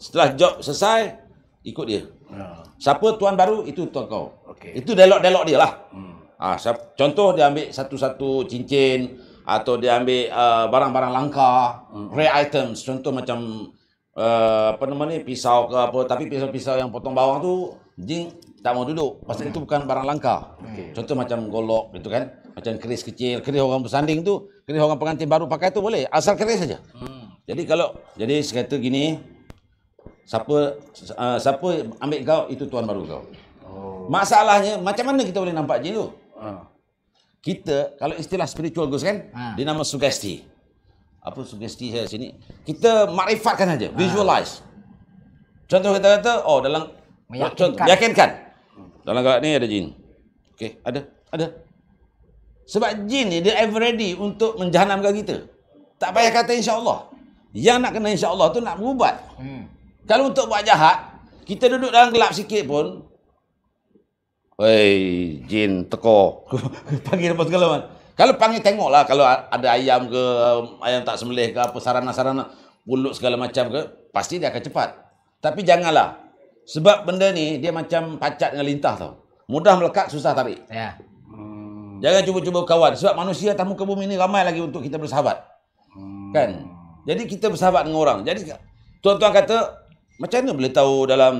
setelah job selesai, ikut dia. Ha. Siapa tuan baru, itu tuan kau. Okey. Itu delok delok dia lah. Hmm. Ah, contoh dia ambil satu-satu cincin, atau dia ambil ah, barang-barang uh, langka, hmm. rare items. Contoh macam, uh, apa nama ni, pisau ke apa. Tapi pisau-pisau yang potong bawang tu, jing, tak mau duduk. Pasal hmm. itu bukan barang langka. Okay. Contoh macam golok, gitu kan. Macam keris kecil, keris orang bersanding tu, keris orang pengantin baru pakai tu boleh. Asal keris saja. Hmm. Jadi kalau jadi sekata gini siapa uh, siapa ambil kau itu tuan baru kau. Oh. Masalahnya macam mana kita boleh nampak jin tu? Uh. Ah. Kita kalau istilah spiritual ghost kan uh. dia nama sugesti. Apa sugesti saya sini? Kita makrifatkan aja, uh. visualize. Contoh kita kata oh dalam meyakinkan. Contoh, meyakinkan. Dalam gelap ni ada jin. Okey, ada, ada. Sebab jin ni dia ever ready untuk menjahanamkan kita. Tak payah kata insya-Allah. Yang nak kena insya-Allah tu nak berubat. Hmm. Kalau untuk buat jahat, kita duduk dalam gelap sikit pun Hei, jin teko. <laughs> panggil apa segala macam. Kalau panggil tengoklah kalau ada ayam ke ayam tak sembelih ke apa sarana-sarana pulut segala macam ke, pasti dia akan cepat. Tapi janganlah. Sebab benda ni dia macam pacat dengan lintah tau. Mudah melekat, susah tarik. Ya. Yeah. Jangan cuba-cuba kawan. Sebab manusia tamu ke bumi ni ramai lagi untuk kita bersahabat. Hmm. Kan? Jadi kita bersahabat dengan orang. Jadi tuan-tuan kata, macam mana boleh tahu dalam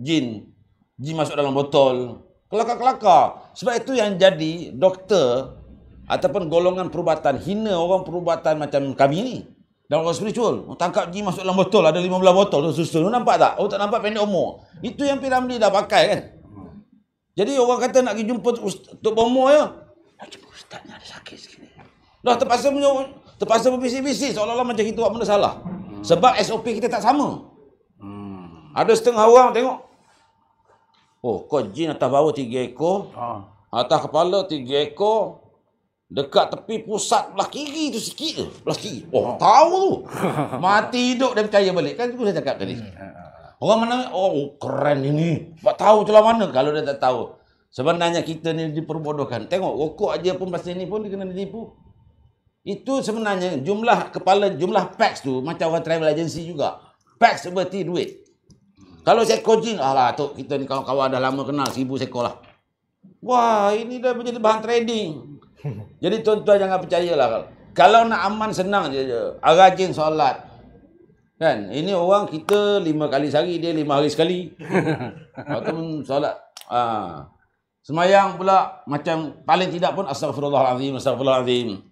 jin, jin masuk dalam botol? Kelakar-kelakar. Sebab itu yang jadi doktor ataupun golongan perubatan hina orang perubatan macam kami ni. Dan orang spiritual. Oh, tangkap jin masuk dalam botol. Ada lima 15 botol. Oh, susu. Oh, nampak tak? Oh tak nampak pendek umur. Itu yang Piramli dah pakai kan? Jadi orang kata nak pergi jumpa Tok Bomo ya. Ustaz ni ada sakit sikit. Dah terpaksa menyuruh Terpaksa berbisik-bisik seolah-olah macam kita buat benda salah. Sebab SOP kita tak sama. Hmm. Ada setengah orang tengok. Oh, kau jin atas bawah tiga ekor. Ha. Atas kepala tiga ekor. Dekat tepi pusat belah kiri tu sikit je. Belah kiri. Oh, ha. tahu tu. <laughs> Mati hidup dia percaya balik. Kan tu saya cakap tadi. Hmm. Ha, ha, ha. Orang mana, oh keren ini. Tak tahu celah mana kalau dia tak tahu. Sebenarnya kita ni diperbodohkan. Tengok, rokok aja pun pasal ni pun dia kena ditipu. Itu sebenarnya jumlah kepala, jumlah PAX tu macam orang travel agency juga. PAX seperti duit. Kalau seko jin, alah Tok, kita ni kawan-kawan dah lama kenal, seribu seko lah. Wah, ini dah menjadi bahan trading. <laughs> Jadi tuan-tuan jangan percaya lah Kalau nak aman, senang je. Rajin solat. Kan? Ini orang kita lima kali sehari, dia lima hari sekali. <laughs> Waktu pun solat. Ha. Semayang pula, macam paling tidak pun, astagfirullahaladzim, astagfirullahaladzim. Astagfirullahaladzim.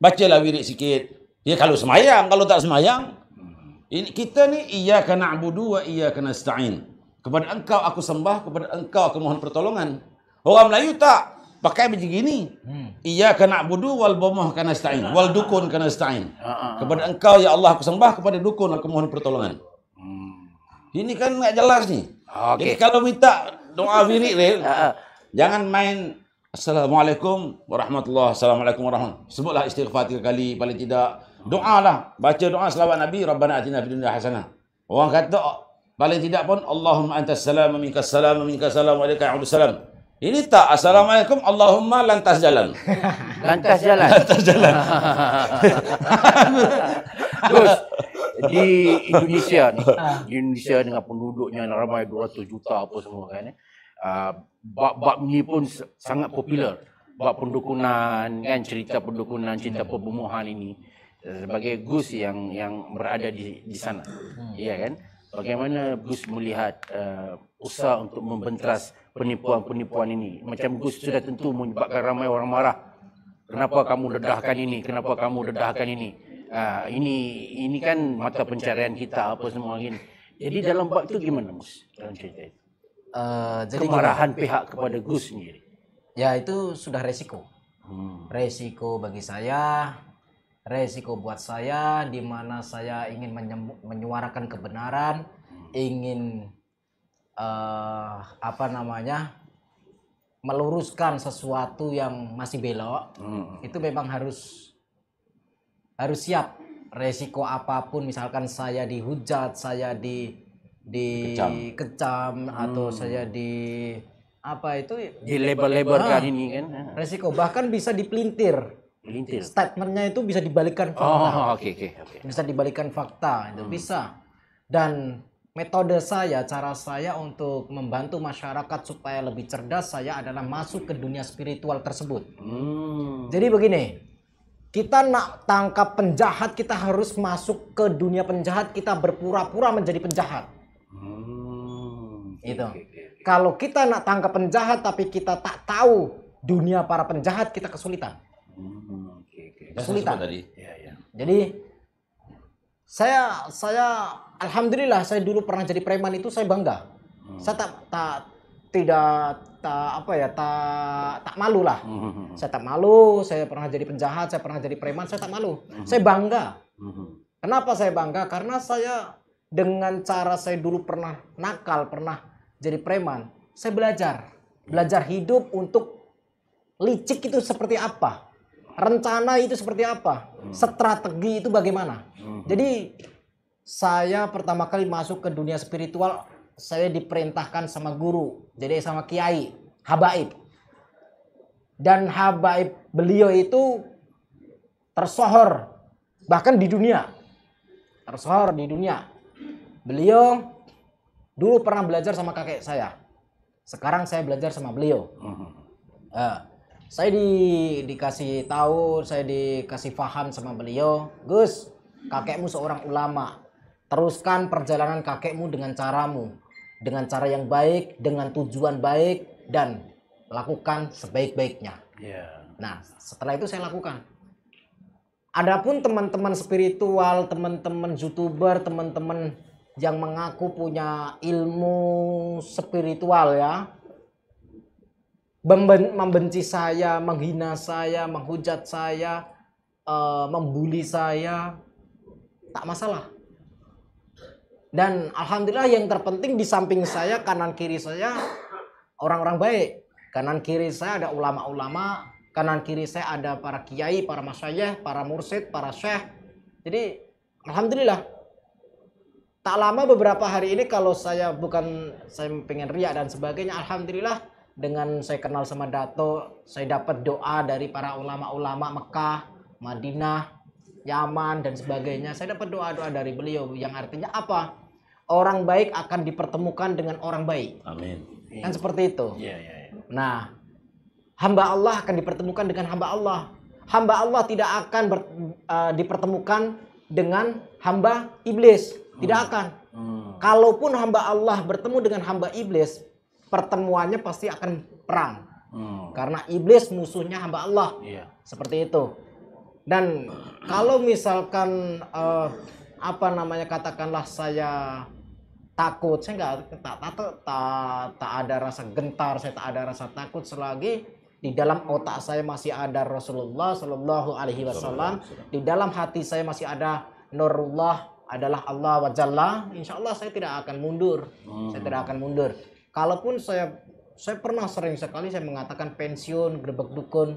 Bacalah wirid sikit. Ya kalau semayang, kalau tak semayang. Hmm. Ini, kita ni iya kena abudu wa iya kena sta'in. Kepada engkau aku sembah, kepada engkau aku mohon pertolongan. Orang Melayu tak pakai macam gini. Hmm. Iya kena abudu wal bomoh kena sta'in. Wal dukun kena sta'in. Ha, ha, ha. Kepada engkau ya Allah aku sembah, kepada dukun aku mohon pertolongan. Hmm. Ini kan tak jelas ni. Okay. Jadi kalau minta doa wirid, <laughs> jangan main Assalamualaikum warahmatullahi Assalamualaikum warahmatullahi Sebutlah istighfar tiga kali Paling tidak Doa lah Baca doa selawat Nabi Rabbana atina fi hasanah Orang kata Paling tidak pun Allahumma antas salam Aminkas salam Aminkas salam Wa alaikum warahmatullahi salam ini tak assalamualaikum Allahumma lantas jalan. <laughs> Lantas jalan. Lantas jalan. Terus <laughs> di Indonesia ni, di <laughs> Indonesia dengan penduduknya ramai 200 juta apa semua kan eh. Uh, bab-bab ni pun sangat popular. Bab pendukunan, kan cerita pendukunan, cinta pembunuhan ini sebagai Gus yang yang berada di di sana. Hmm. Ya kan? Bagaimana Gus melihat uh, usaha untuk membentras penipuan-penipuan ini? Macam Gus sudah tentu menyebabkan ramai orang marah. Kenapa kamu dedahkan ini? Kenapa kamu dedahkan ini? Uh, ini ini kan mata pencarian kita apa semua ini. Jadi dalam bab itu gimana Gus? Dalam cerita itu. Eh, jadi kemarahan pihak kepada Gus sendiri. Ya itu sudah resiko. Hmm. Resiko bagi saya, resiko buat saya di mana saya ingin menyuarakan kebenaran, hmm. ingin uh, apa namanya? meluruskan sesuatu yang masih belok. Hmm. Itu memang harus harus siap resiko apapun misalkan saya dihujat, saya di dikecam kecam, hmm. atau saya di apa itu di label kan ini kan resiko bahkan bisa dipelintir pelintir statementnya itu bisa dibalikan oh, fakta oh okay, okay, okay. bisa dibalikan fakta itu hmm. bisa dan metode saya cara saya untuk membantu masyarakat supaya lebih cerdas saya adalah masuk ke dunia spiritual tersebut hmm. jadi begini kita nak tangkap penjahat kita harus masuk ke dunia penjahat kita berpura-pura menjadi penjahat Hmm. Itu. Okay, okay, Kalau kita nak tangkap penjahat tapi kita tak tahu dunia para penjahat kita kesulitan. Hmm, okay, okay. Kesulitan. Ya, ya. Jadi saya saya alhamdulillah saya dulu pernah jadi preman itu saya bangga. Hmm. Saya tak tak tidak tak apa ya tak tak malu lah. Hmm. Saya tak malu. Saya pernah jadi penjahat. Saya pernah jadi preman. Saya tak malu. Hmm. Saya bangga. Hmm. Kenapa saya bangga? Karena saya dengan cara saya dulu pernah nakal, pernah jadi preman, saya belajar. Belajar hidup untuk licik itu seperti apa? Rencana itu seperti apa? Hmm. Strategi itu bagaimana? Hmm. Jadi saya pertama kali masuk ke dunia spiritual, saya diperintahkan sama guru, jadi sama kiai, habaib. Dan habaib beliau itu tersohor bahkan di dunia. Tersohor di dunia Beliau dulu pernah belajar sama kakek saya. Sekarang saya belajar sama beliau. Uh, saya di, dikasih tahu, saya dikasih paham sama beliau. Gus, kakekmu seorang ulama. Teruskan perjalanan kakekmu dengan caramu. Dengan cara yang baik, dengan tujuan baik, dan lakukan sebaik-baiknya. Yeah. Nah, setelah itu saya lakukan. Adapun teman-teman spiritual, teman-teman youtuber, teman-teman yang mengaku punya ilmu spiritual ya membenci saya, menghina saya, menghujat saya, eh, membuli saya, tak masalah. Dan alhamdulillah yang terpenting di samping saya kanan kiri saya orang-orang baik. Kanan kiri saya ada ulama-ulama, kanan kiri saya ada para kiai, para masyayah, para mursid, para syekh. Jadi alhamdulillah tak lama beberapa hari ini kalau saya bukan saya pengen riak dan sebagainya alhamdulillah dengan saya kenal sama Dato saya dapat doa dari para ulama-ulama Mekah Madinah Yaman dan sebagainya saya dapat doa-doa dari beliau yang artinya apa orang baik akan dipertemukan dengan orang baik amin kan seperti itu ya, ya, ya. nah hamba Allah akan dipertemukan dengan hamba Allah hamba Allah tidak akan ber, uh, dipertemukan dengan hamba iblis tidak hmm. akan. Hmm. Kalaupun hamba Allah bertemu dengan hamba iblis, pertemuannya pasti akan perang. Hmm. Karena iblis musuhnya hamba Allah. Yeah. Seperti itu. Dan kalau misalkan uh, apa namanya katakanlah saya takut, saya nggak tak tak tak ta, ta ada rasa gentar, saya tak ada rasa takut selagi di dalam otak saya masih ada Rasulullah Shallallahu Alaihi Wasallam, di dalam hati saya masih ada Nurullah adalah Allah wa Jalla, insya Allah saya tidak akan mundur. Hmm. Saya tidak hmm. akan mundur. Kalaupun saya saya pernah sering sekali saya mengatakan pensiun grebek dukun.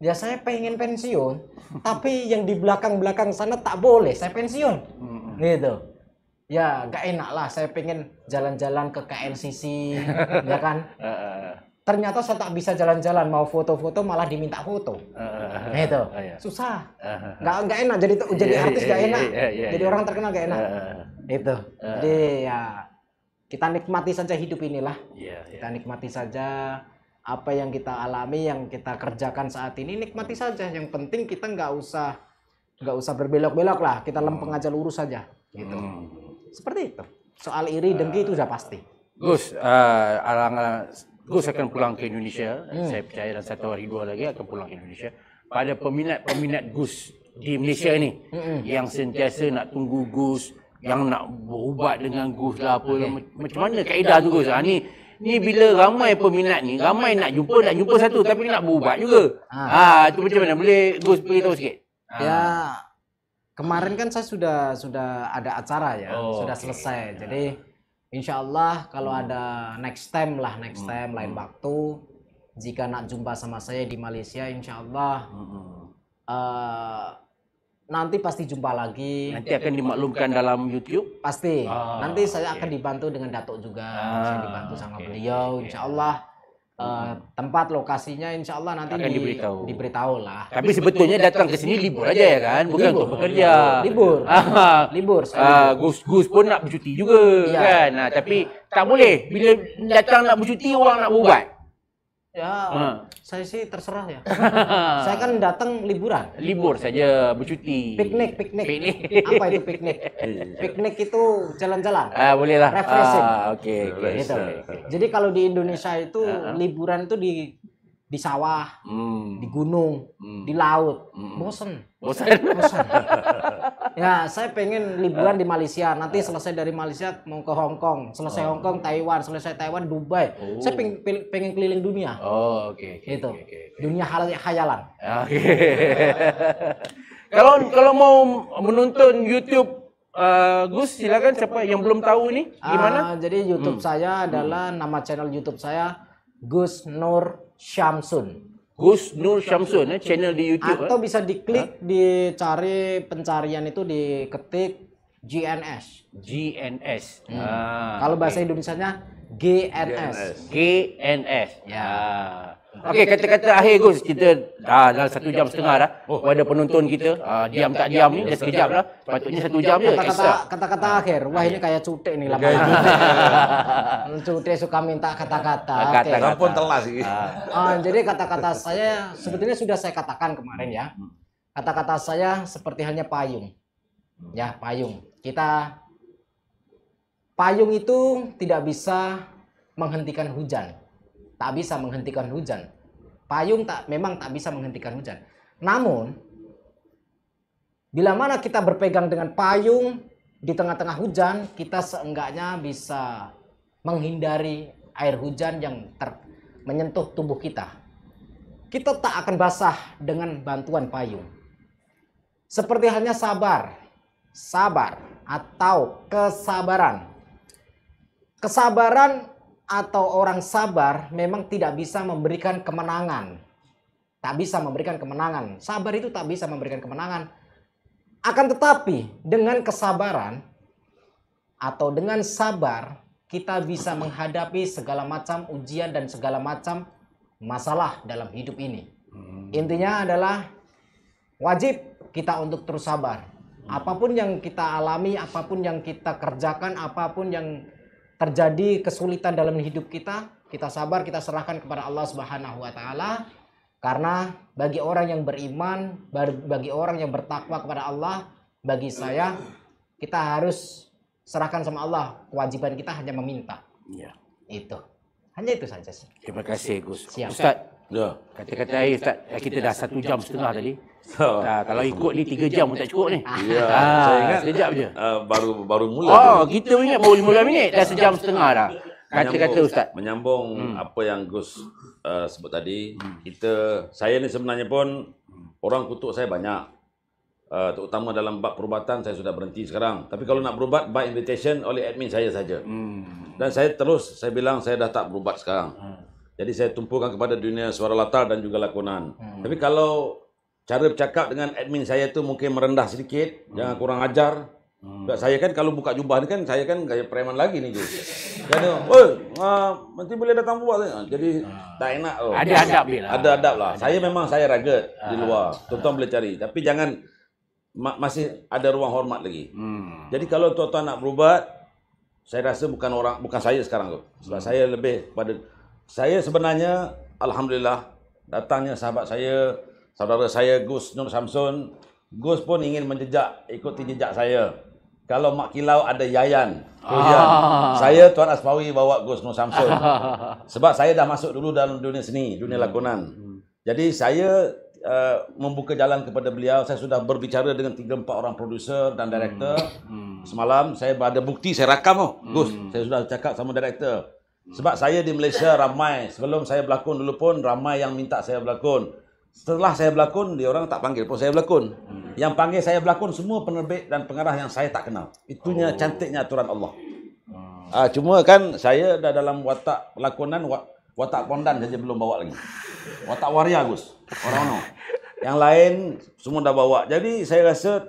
Ya saya pengen pensiun, <laughs> tapi yang di belakang-belakang sana tak boleh saya pensiun. Hmm. Gitu. Ya gak enak lah saya pengen jalan-jalan ke KLCC, <laughs> ya kan? ternyata saya tak bisa jalan-jalan mau foto-foto malah diminta foto uh, nah itu uh, iya. susah nggak uh, nggak enak jadi tuh jadi iya, artis nggak enak jadi orang terkenal nggak enak itu jadi ya kita nikmati saja hidup inilah kita nikmati saja apa yang kita alami yang kita kerjakan saat ini nikmati saja yang penting kita nggak usah nggak usah berbelok-belok lah kita lempeng aja lurus saja gitu hmm. seperti itu soal iri dengki itu sudah pasti Gus, uh, alang terus akan pulang ke Indonesia. Hmm. Saya percaya dan satu hari dua lagi akan pulang ke Indonesia. Pada peminat-peminat Gus di Malaysia ni hmm. yang sentiasa nak tunggu Gus, yang nak berubat dengan Gus lah apa lah. okay. macam mana kaedah tu Gus? Ha, ni ni bila ramai peminat ni, ramai nak jumpa, nak jumpa satu tapi nak berubat juga. Ha, ha tu macam mana boleh Gus beritahu sikit? Ha. Ya. Kemarin kan saya sudah sudah ada acara ya, oh, sudah okay. selesai. Jadi Insya Allah kalau hmm. ada next time lah, next hmm. time lain hmm. waktu, jika nak jumpa sama saya di Malaysia, Insya Allah hmm. uh, nanti pasti jumpa lagi. Nanti akan dimaklumkan kan? dalam YouTube. Pasti. Oh, nanti saya okay. akan dibantu dengan Datuk juga, ah, saya dibantu sama okay. beliau, Insya Allah. Eh, hmm. tempat lokasinya insya Allah nanti akan diberitahu. diberitahu lah. Tapi, Tapi sebetulnya datang ke sini libur aja ya kan? kan? Bukan libur. untuk bekerja. Libur. libur. Gus-gus ah, ha. ah, pun nak bercuti juga ya. kan? Nah, Tapi ya. tak boleh. Bila datang nak bercuti, orang nak berubat. Ya, nah. saya sih terserah ya. <laughs> saya kan datang liburan. Libur saja, bercuti. Piknik, piknik. Piknik. Apa itu piknik? <laughs> piknik itu jalan-jalan. Ah, boleh lah. Refreshing. Ah, oke. Okay, okay. gitu. Jadi kalau di Indonesia itu ah. liburan itu di di sawah, hmm. di gunung, hmm. di laut, hmm. bosen. Bosen. bosen. <laughs> ya, saya pengen liburan di Malaysia. Nanti eh. selesai dari Malaysia mau ke Hong Kong, selesai oh. Hong Kong Taiwan, selesai Taiwan Dubai. Oh. Saya pengen, pengen keliling dunia. Oh, oke. Okay, okay, itu. Okay, okay, okay. Dunia hal khayalan. Oke. Okay. <laughs> kalau kalau mau menonton YouTube Uh, Gus silakan siapa yang belum tahu ini gimana? Uh, jadi YouTube hmm. saya adalah hmm. nama channel YouTube saya Gus Nur Syamsun. Gus Nur Syamsun eh, channel di YouTube. Atau eh. bisa diklik dicari pencarian itu diketik GNS. GNS. Hmm. Ah, Kalau bahasa okay. Indonesia-nya GNS. GNS. GNS. Ya. Ah. Okey, kata-kata akhir Gus. Kita dah dalam satu jam setengah dah. Oh. Pada penonton kita, uh, diam tak diam ni, dah sekejap lah. Patutnya satu jam je. Kata-kata, akhir. Wah, ini kayak cutek ni lah. cutek suka minta kata-kata. Ah, kata-kata. pun sih. Uh, jadi kata-kata saya, sebetulnya sudah saya katakan kemarin ya. Hmm. Kata-kata saya seperti halnya payung. Ya, payung. Kita payung itu tidak bisa menghentikan hujan tak bisa menghentikan hujan. Payung tak memang tak bisa menghentikan hujan. Namun bila mana kita berpegang dengan payung di tengah-tengah hujan, kita seenggaknya bisa menghindari air hujan yang ter menyentuh tubuh kita. Kita tak akan basah dengan bantuan payung. Seperti halnya sabar, sabar atau kesabaran. Kesabaran atau orang sabar memang tidak bisa memberikan kemenangan. Tak bisa memberikan kemenangan. Sabar itu tak bisa memberikan kemenangan. Akan tetapi dengan kesabaran atau dengan sabar kita bisa menghadapi segala macam ujian dan segala macam masalah dalam hidup ini. Hmm. Intinya adalah wajib kita untuk terus sabar. Hmm. Apapun yang kita alami, apapun yang kita kerjakan, apapun yang terjadi kesulitan dalam hidup kita, kita sabar, kita serahkan kepada Allah Subhanahu wa taala. Karena bagi orang yang beriman, bagi orang yang bertakwa kepada Allah, bagi saya kita harus serahkan sama Allah. Kewajiban kita hanya meminta. Ya. Itu. Hanya itu saja sih. Terima kasih Gus. Siap. Ustaz, Ya. Kata-kata air Ustaz, kita, ya, kita dah satu jam setengah tadi. Ha. Ha. kalau ikut ni tiga jam pun tak cukup ni. Ya. Ha. Saya ingat sekejap je. Uh, baru baru mula. Oh, dulu. kita ingat baru 15 minit dah sejam setengah dah. Kata-kata ustaz. Menyambung hmm. apa yang Gus uh, sebut tadi, hmm. kita saya ni sebenarnya pun orang kutuk saya banyak. Uh, terutama dalam bab perubatan saya sudah berhenti sekarang. Tapi kalau nak berubat by invitation oleh admin saya saja. Hmm. Dan saya terus saya bilang saya dah tak berubat sekarang. Hmm. Jadi saya tumpukan kepada dunia suara latar dan juga lakonan. Hmm. Tapi kalau cara bercakap dengan admin saya tu mungkin merendah sedikit, hmm. jangan kurang ajar. Hmm. saya kan kalau buka jubah ni kan saya kan kayak preman lagi ni tu. Jadi, oi, ah, nanti boleh datang buat ni. Ah, jadi uh. tak enak oh. Ada adab bila. Ada adab lah. Saya memang saya ragut uh. di ah. luar. Tonton tuan boleh cari tapi jangan ma- masih ada ruang hormat lagi. Hmm. Jadi kalau tuan-tuan nak berubat saya rasa bukan orang bukan saya sekarang tu. Sebab hmm. saya lebih pada saya sebenarnya alhamdulillah datangnya sahabat saya saudara saya Gus Nur Samson Gus pun ingin menjejak ikuti jejak saya kalau Mak Kilau ada Yayan kemudian ah. saya Tuan Asmawi bawa Gus Nur Samson <laughs> sebab saya dah masuk dulu dalam dunia seni dunia hmm. lakonan hmm. jadi saya uh, membuka jalan kepada beliau saya sudah berbicara dengan 3 4 orang produser dan hmm. director hmm. Hmm. semalam saya ada bukti saya rakam oh Gus hmm. saya sudah cakap sama director sebab saya di Malaysia ramai. Sebelum saya berlakon dulu pun ramai yang minta saya berlakon. Setelah saya berlakon, dia orang tak panggil pun saya berlakon. Hmm. Yang panggil saya berlakon semua penerbit dan pengarah yang saya tak kenal. Itunya oh. cantiknya aturan Allah. Ah. ah cuma kan saya dah dalam watak pelakonan watak pondan saja belum bawa lagi. Watak waria Gus. Orang mana? Yang lain semua dah bawa. Jadi saya rasa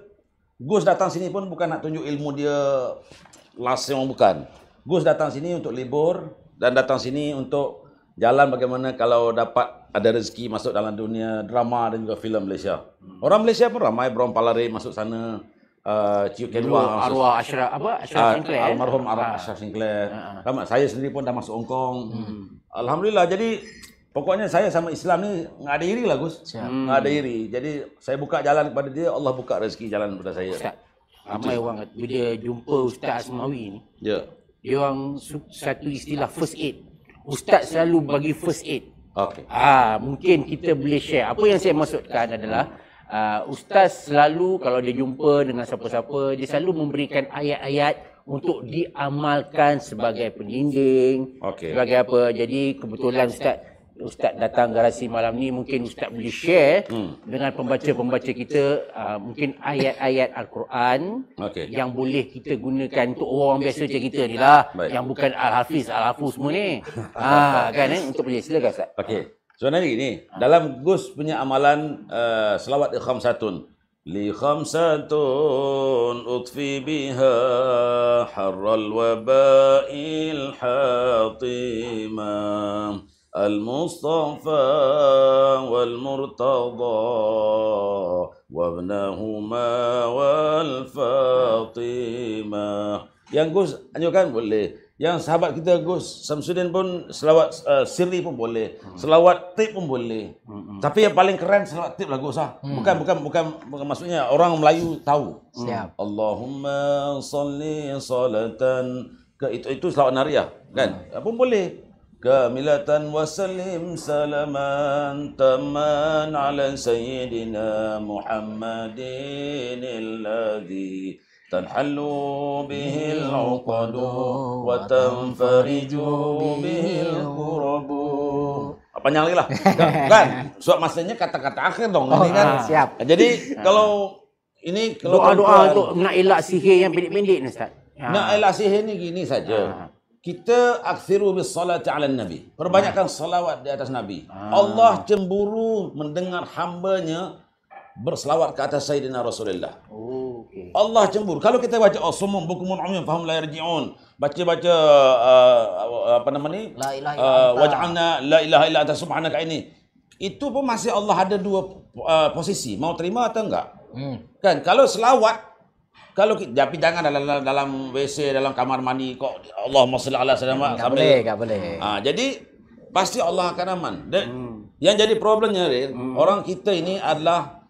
Gus datang sini pun bukan nak tunjuk ilmu dia last yang bukan. Gus datang sini untuk libur, dan datang sini untuk jalan bagaimana kalau dapat ada rezeki masuk dalam dunia drama dan juga filem Malaysia. Hmm. Orang Malaysia pun ramai Brown Palare masuk sana uh, Kedua Arwah Ashraf apa uh, Ashraf uh, Sinclair eh? almarhum Arwah ha. Ashraf Sinclair. Ha. saya sendiri pun dah masuk Hong Kong. Hmm. Alhamdulillah jadi pokoknya saya sama Islam ni enggak ada iri lah Gus. Enggak hmm. hmm. ada iri. Jadi saya buka jalan kepada dia Allah buka rezeki jalan kepada saya. Ustaz. Ramai orang bila jumpa Ustaz Asmawi ni. Ya. Yeah dia orang satu istilah first aid. Ustaz selalu bagi first aid. Okey. Ah ha, mungkin kita boleh share. Apa yang saya maksudkan adalah uh, ustaz selalu kalau dia jumpa dengan siapa-siapa, dia selalu memberikan ayat-ayat untuk diamalkan sebagai penyinding. Okay. Sebagai apa? Jadi kebetulan ustaz Ustaz datang garasi malam ni mungkin Ustaz boleh share hmm. dengan pembaca-pembaca kita uh, mungkin ayat-ayat Al-Quran okay. yang boleh kita gunakan untuk orang biasa macam kita ni lah Baik. yang bukan Al-Hafiz, Al-Hafuz semua ni ha, <laughs> kan eh? untuk boleh silakan Ustaz okay. sebenarnya so, ni dalam Gus punya amalan uh, selawat Ikham Satun li khamsatun utfi biha harral wabail hatimah المصطفى والمرتضى وابنهما والفاطمة yang Gus anjurkan boleh yang sahabat kita Gus Samsudin pun selawat uh, eh, siri pun boleh hmm. selawat tip pun boleh hmm, tapi yang paling keren selawat tip lah Gus ah. hmm. bukan, bukan, bukan bukan maksudnya orang Melayu tahu hmm. siap Allahumma salli salatan itu itu selawat nariah kan hmm. pun boleh كاملة وسلم سلما تما على سيدنا محمد الذي تنحل به العقد وتنفرج به الكرب Panjang lagi lah. <laughs> kan? So, masanya kata-kata akhir dong. Oh, kan? Ah, siap. Jadi, ah. kalau ini... Doa-doa kalau untuk nak elak sihir yang pendek-pendek ni, Ustaz. Nak ah. elak sihir ni gini saja. Ah kita aksiru bis salati ala nabi perbanyakkan hmm. salawat di atas nabi ah. Allah cemburu mendengar hambanya berselawat ke atas sayyidina Rasulullah okay. Allah cemburu kalau kita baca usum oh, bukumun umyun fahum la yarjiun baca-baca uh, apa nama ni la ilaha uh, waj'alna la ilaha illa anta subhanaka ini itu pun masih Allah ada dua uh, posisi mau terima atau enggak hmm. kan kalau selawat kalau kita, tapi jangan dalam, dalam dalam WC dalam kamar mandi kok Allahumma salli ala sallam tak boleh tak boleh ha, jadi pasti Allah akan aman Dan, hmm. yang jadi problemnya Rin, hmm. orang kita ini adalah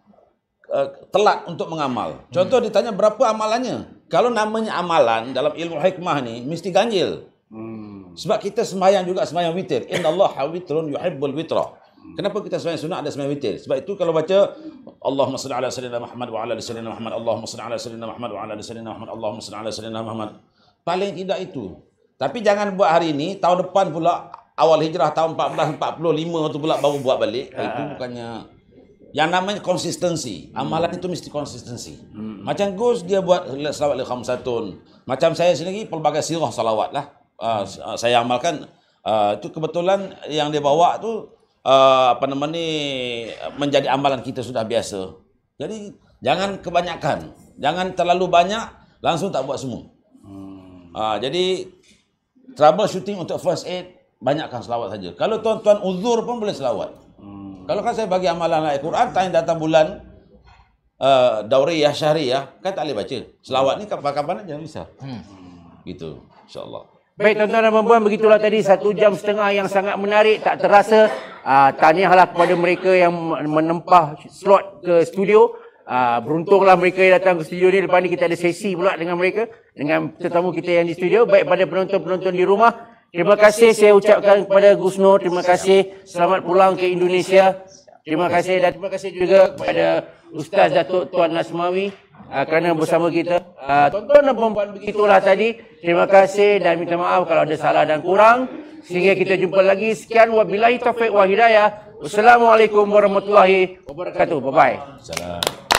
uh, eh, telat untuk mengamal hmm. contoh hmm. ditanya berapa amalannya kalau namanya amalan dalam ilmu hikmah ni mesti ganjil hmm. sebab kita semayang juga semayang witir innallaha witrun yuhibbul witra Hmm. Kenapa kita sembahyang sunat ada sembahyang witir? Sebab itu kalau baca Allahumma salli ala sayyidina Muhammad wa ala sayyidina Muhammad, Allahumma salli ala sayyidina Muhammad wa ala sayyidina Muhammad, Allahumma salli ala sayyidina Muhammad. Paling tidak itu. Tapi jangan buat hari ini, tahun depan pula awal hijrah tahun 1445 tu pula baru buat balik. Ah. Itu bukannya yang namanya konsistensi. Amalan hmm. itu mesti konsistensi. Hmm. Macam Gus dia buat selawat li khamsatun. Macam saya sendiri pelbagai sirah salawat lah. Uh, hmm. saya amalkan uh, itu kebetulan yang dia bawa tu Uh, apa nama ni menjadi amalan kita sudah biasa. Jadi jangan kebanyakan, jangan terlalu banyak langsung tak buat semua. Hmm. Ha, jadi troubleshooting untuk first aid banyakkan selawat saja. Kalau tuan-tuan uzur pun boleh selawat. Hmm. Kalau kan saya bagi amalan Al-Quran tadi datang bulan uh, dauriyah syahriyah kan tak boleh baca. Selawat ni kapan-kapan aja bisa. Hmm. Gitu. insya Baik tuan-tuan dan puan-puan begitulah tadi satu jam setengah yang sangat menarik tak terasa. Ah tahniahlah kepada mereka yang menempah slot ke studio. Ah beruntunglah mereka yang datang ke studio ni lepas ni kita ada sesi pula dengan mereka dengan tetamu kita yang di studio. Baik pada penonton-penonton di rumah Terima kasih saya ucapkan kepada Gus Nur. Terima kasih. Selamat pulang ke Indonesia. Terima kasih dan terima kasih juga kepada Ustaz Datuk Tuan Nasmawi uh, kerana bersama kita. Uh, ah, tuan dan perempuan, begitulah tadi. Terima kasih dan minta maaf kalau ada salah dan kurang. Sehingga kita jumpa lagi. Sekian wabillahi taufiq wa hidayah. Wassalamualaikum warahmatullahi wabarakatuh. Bye-bye.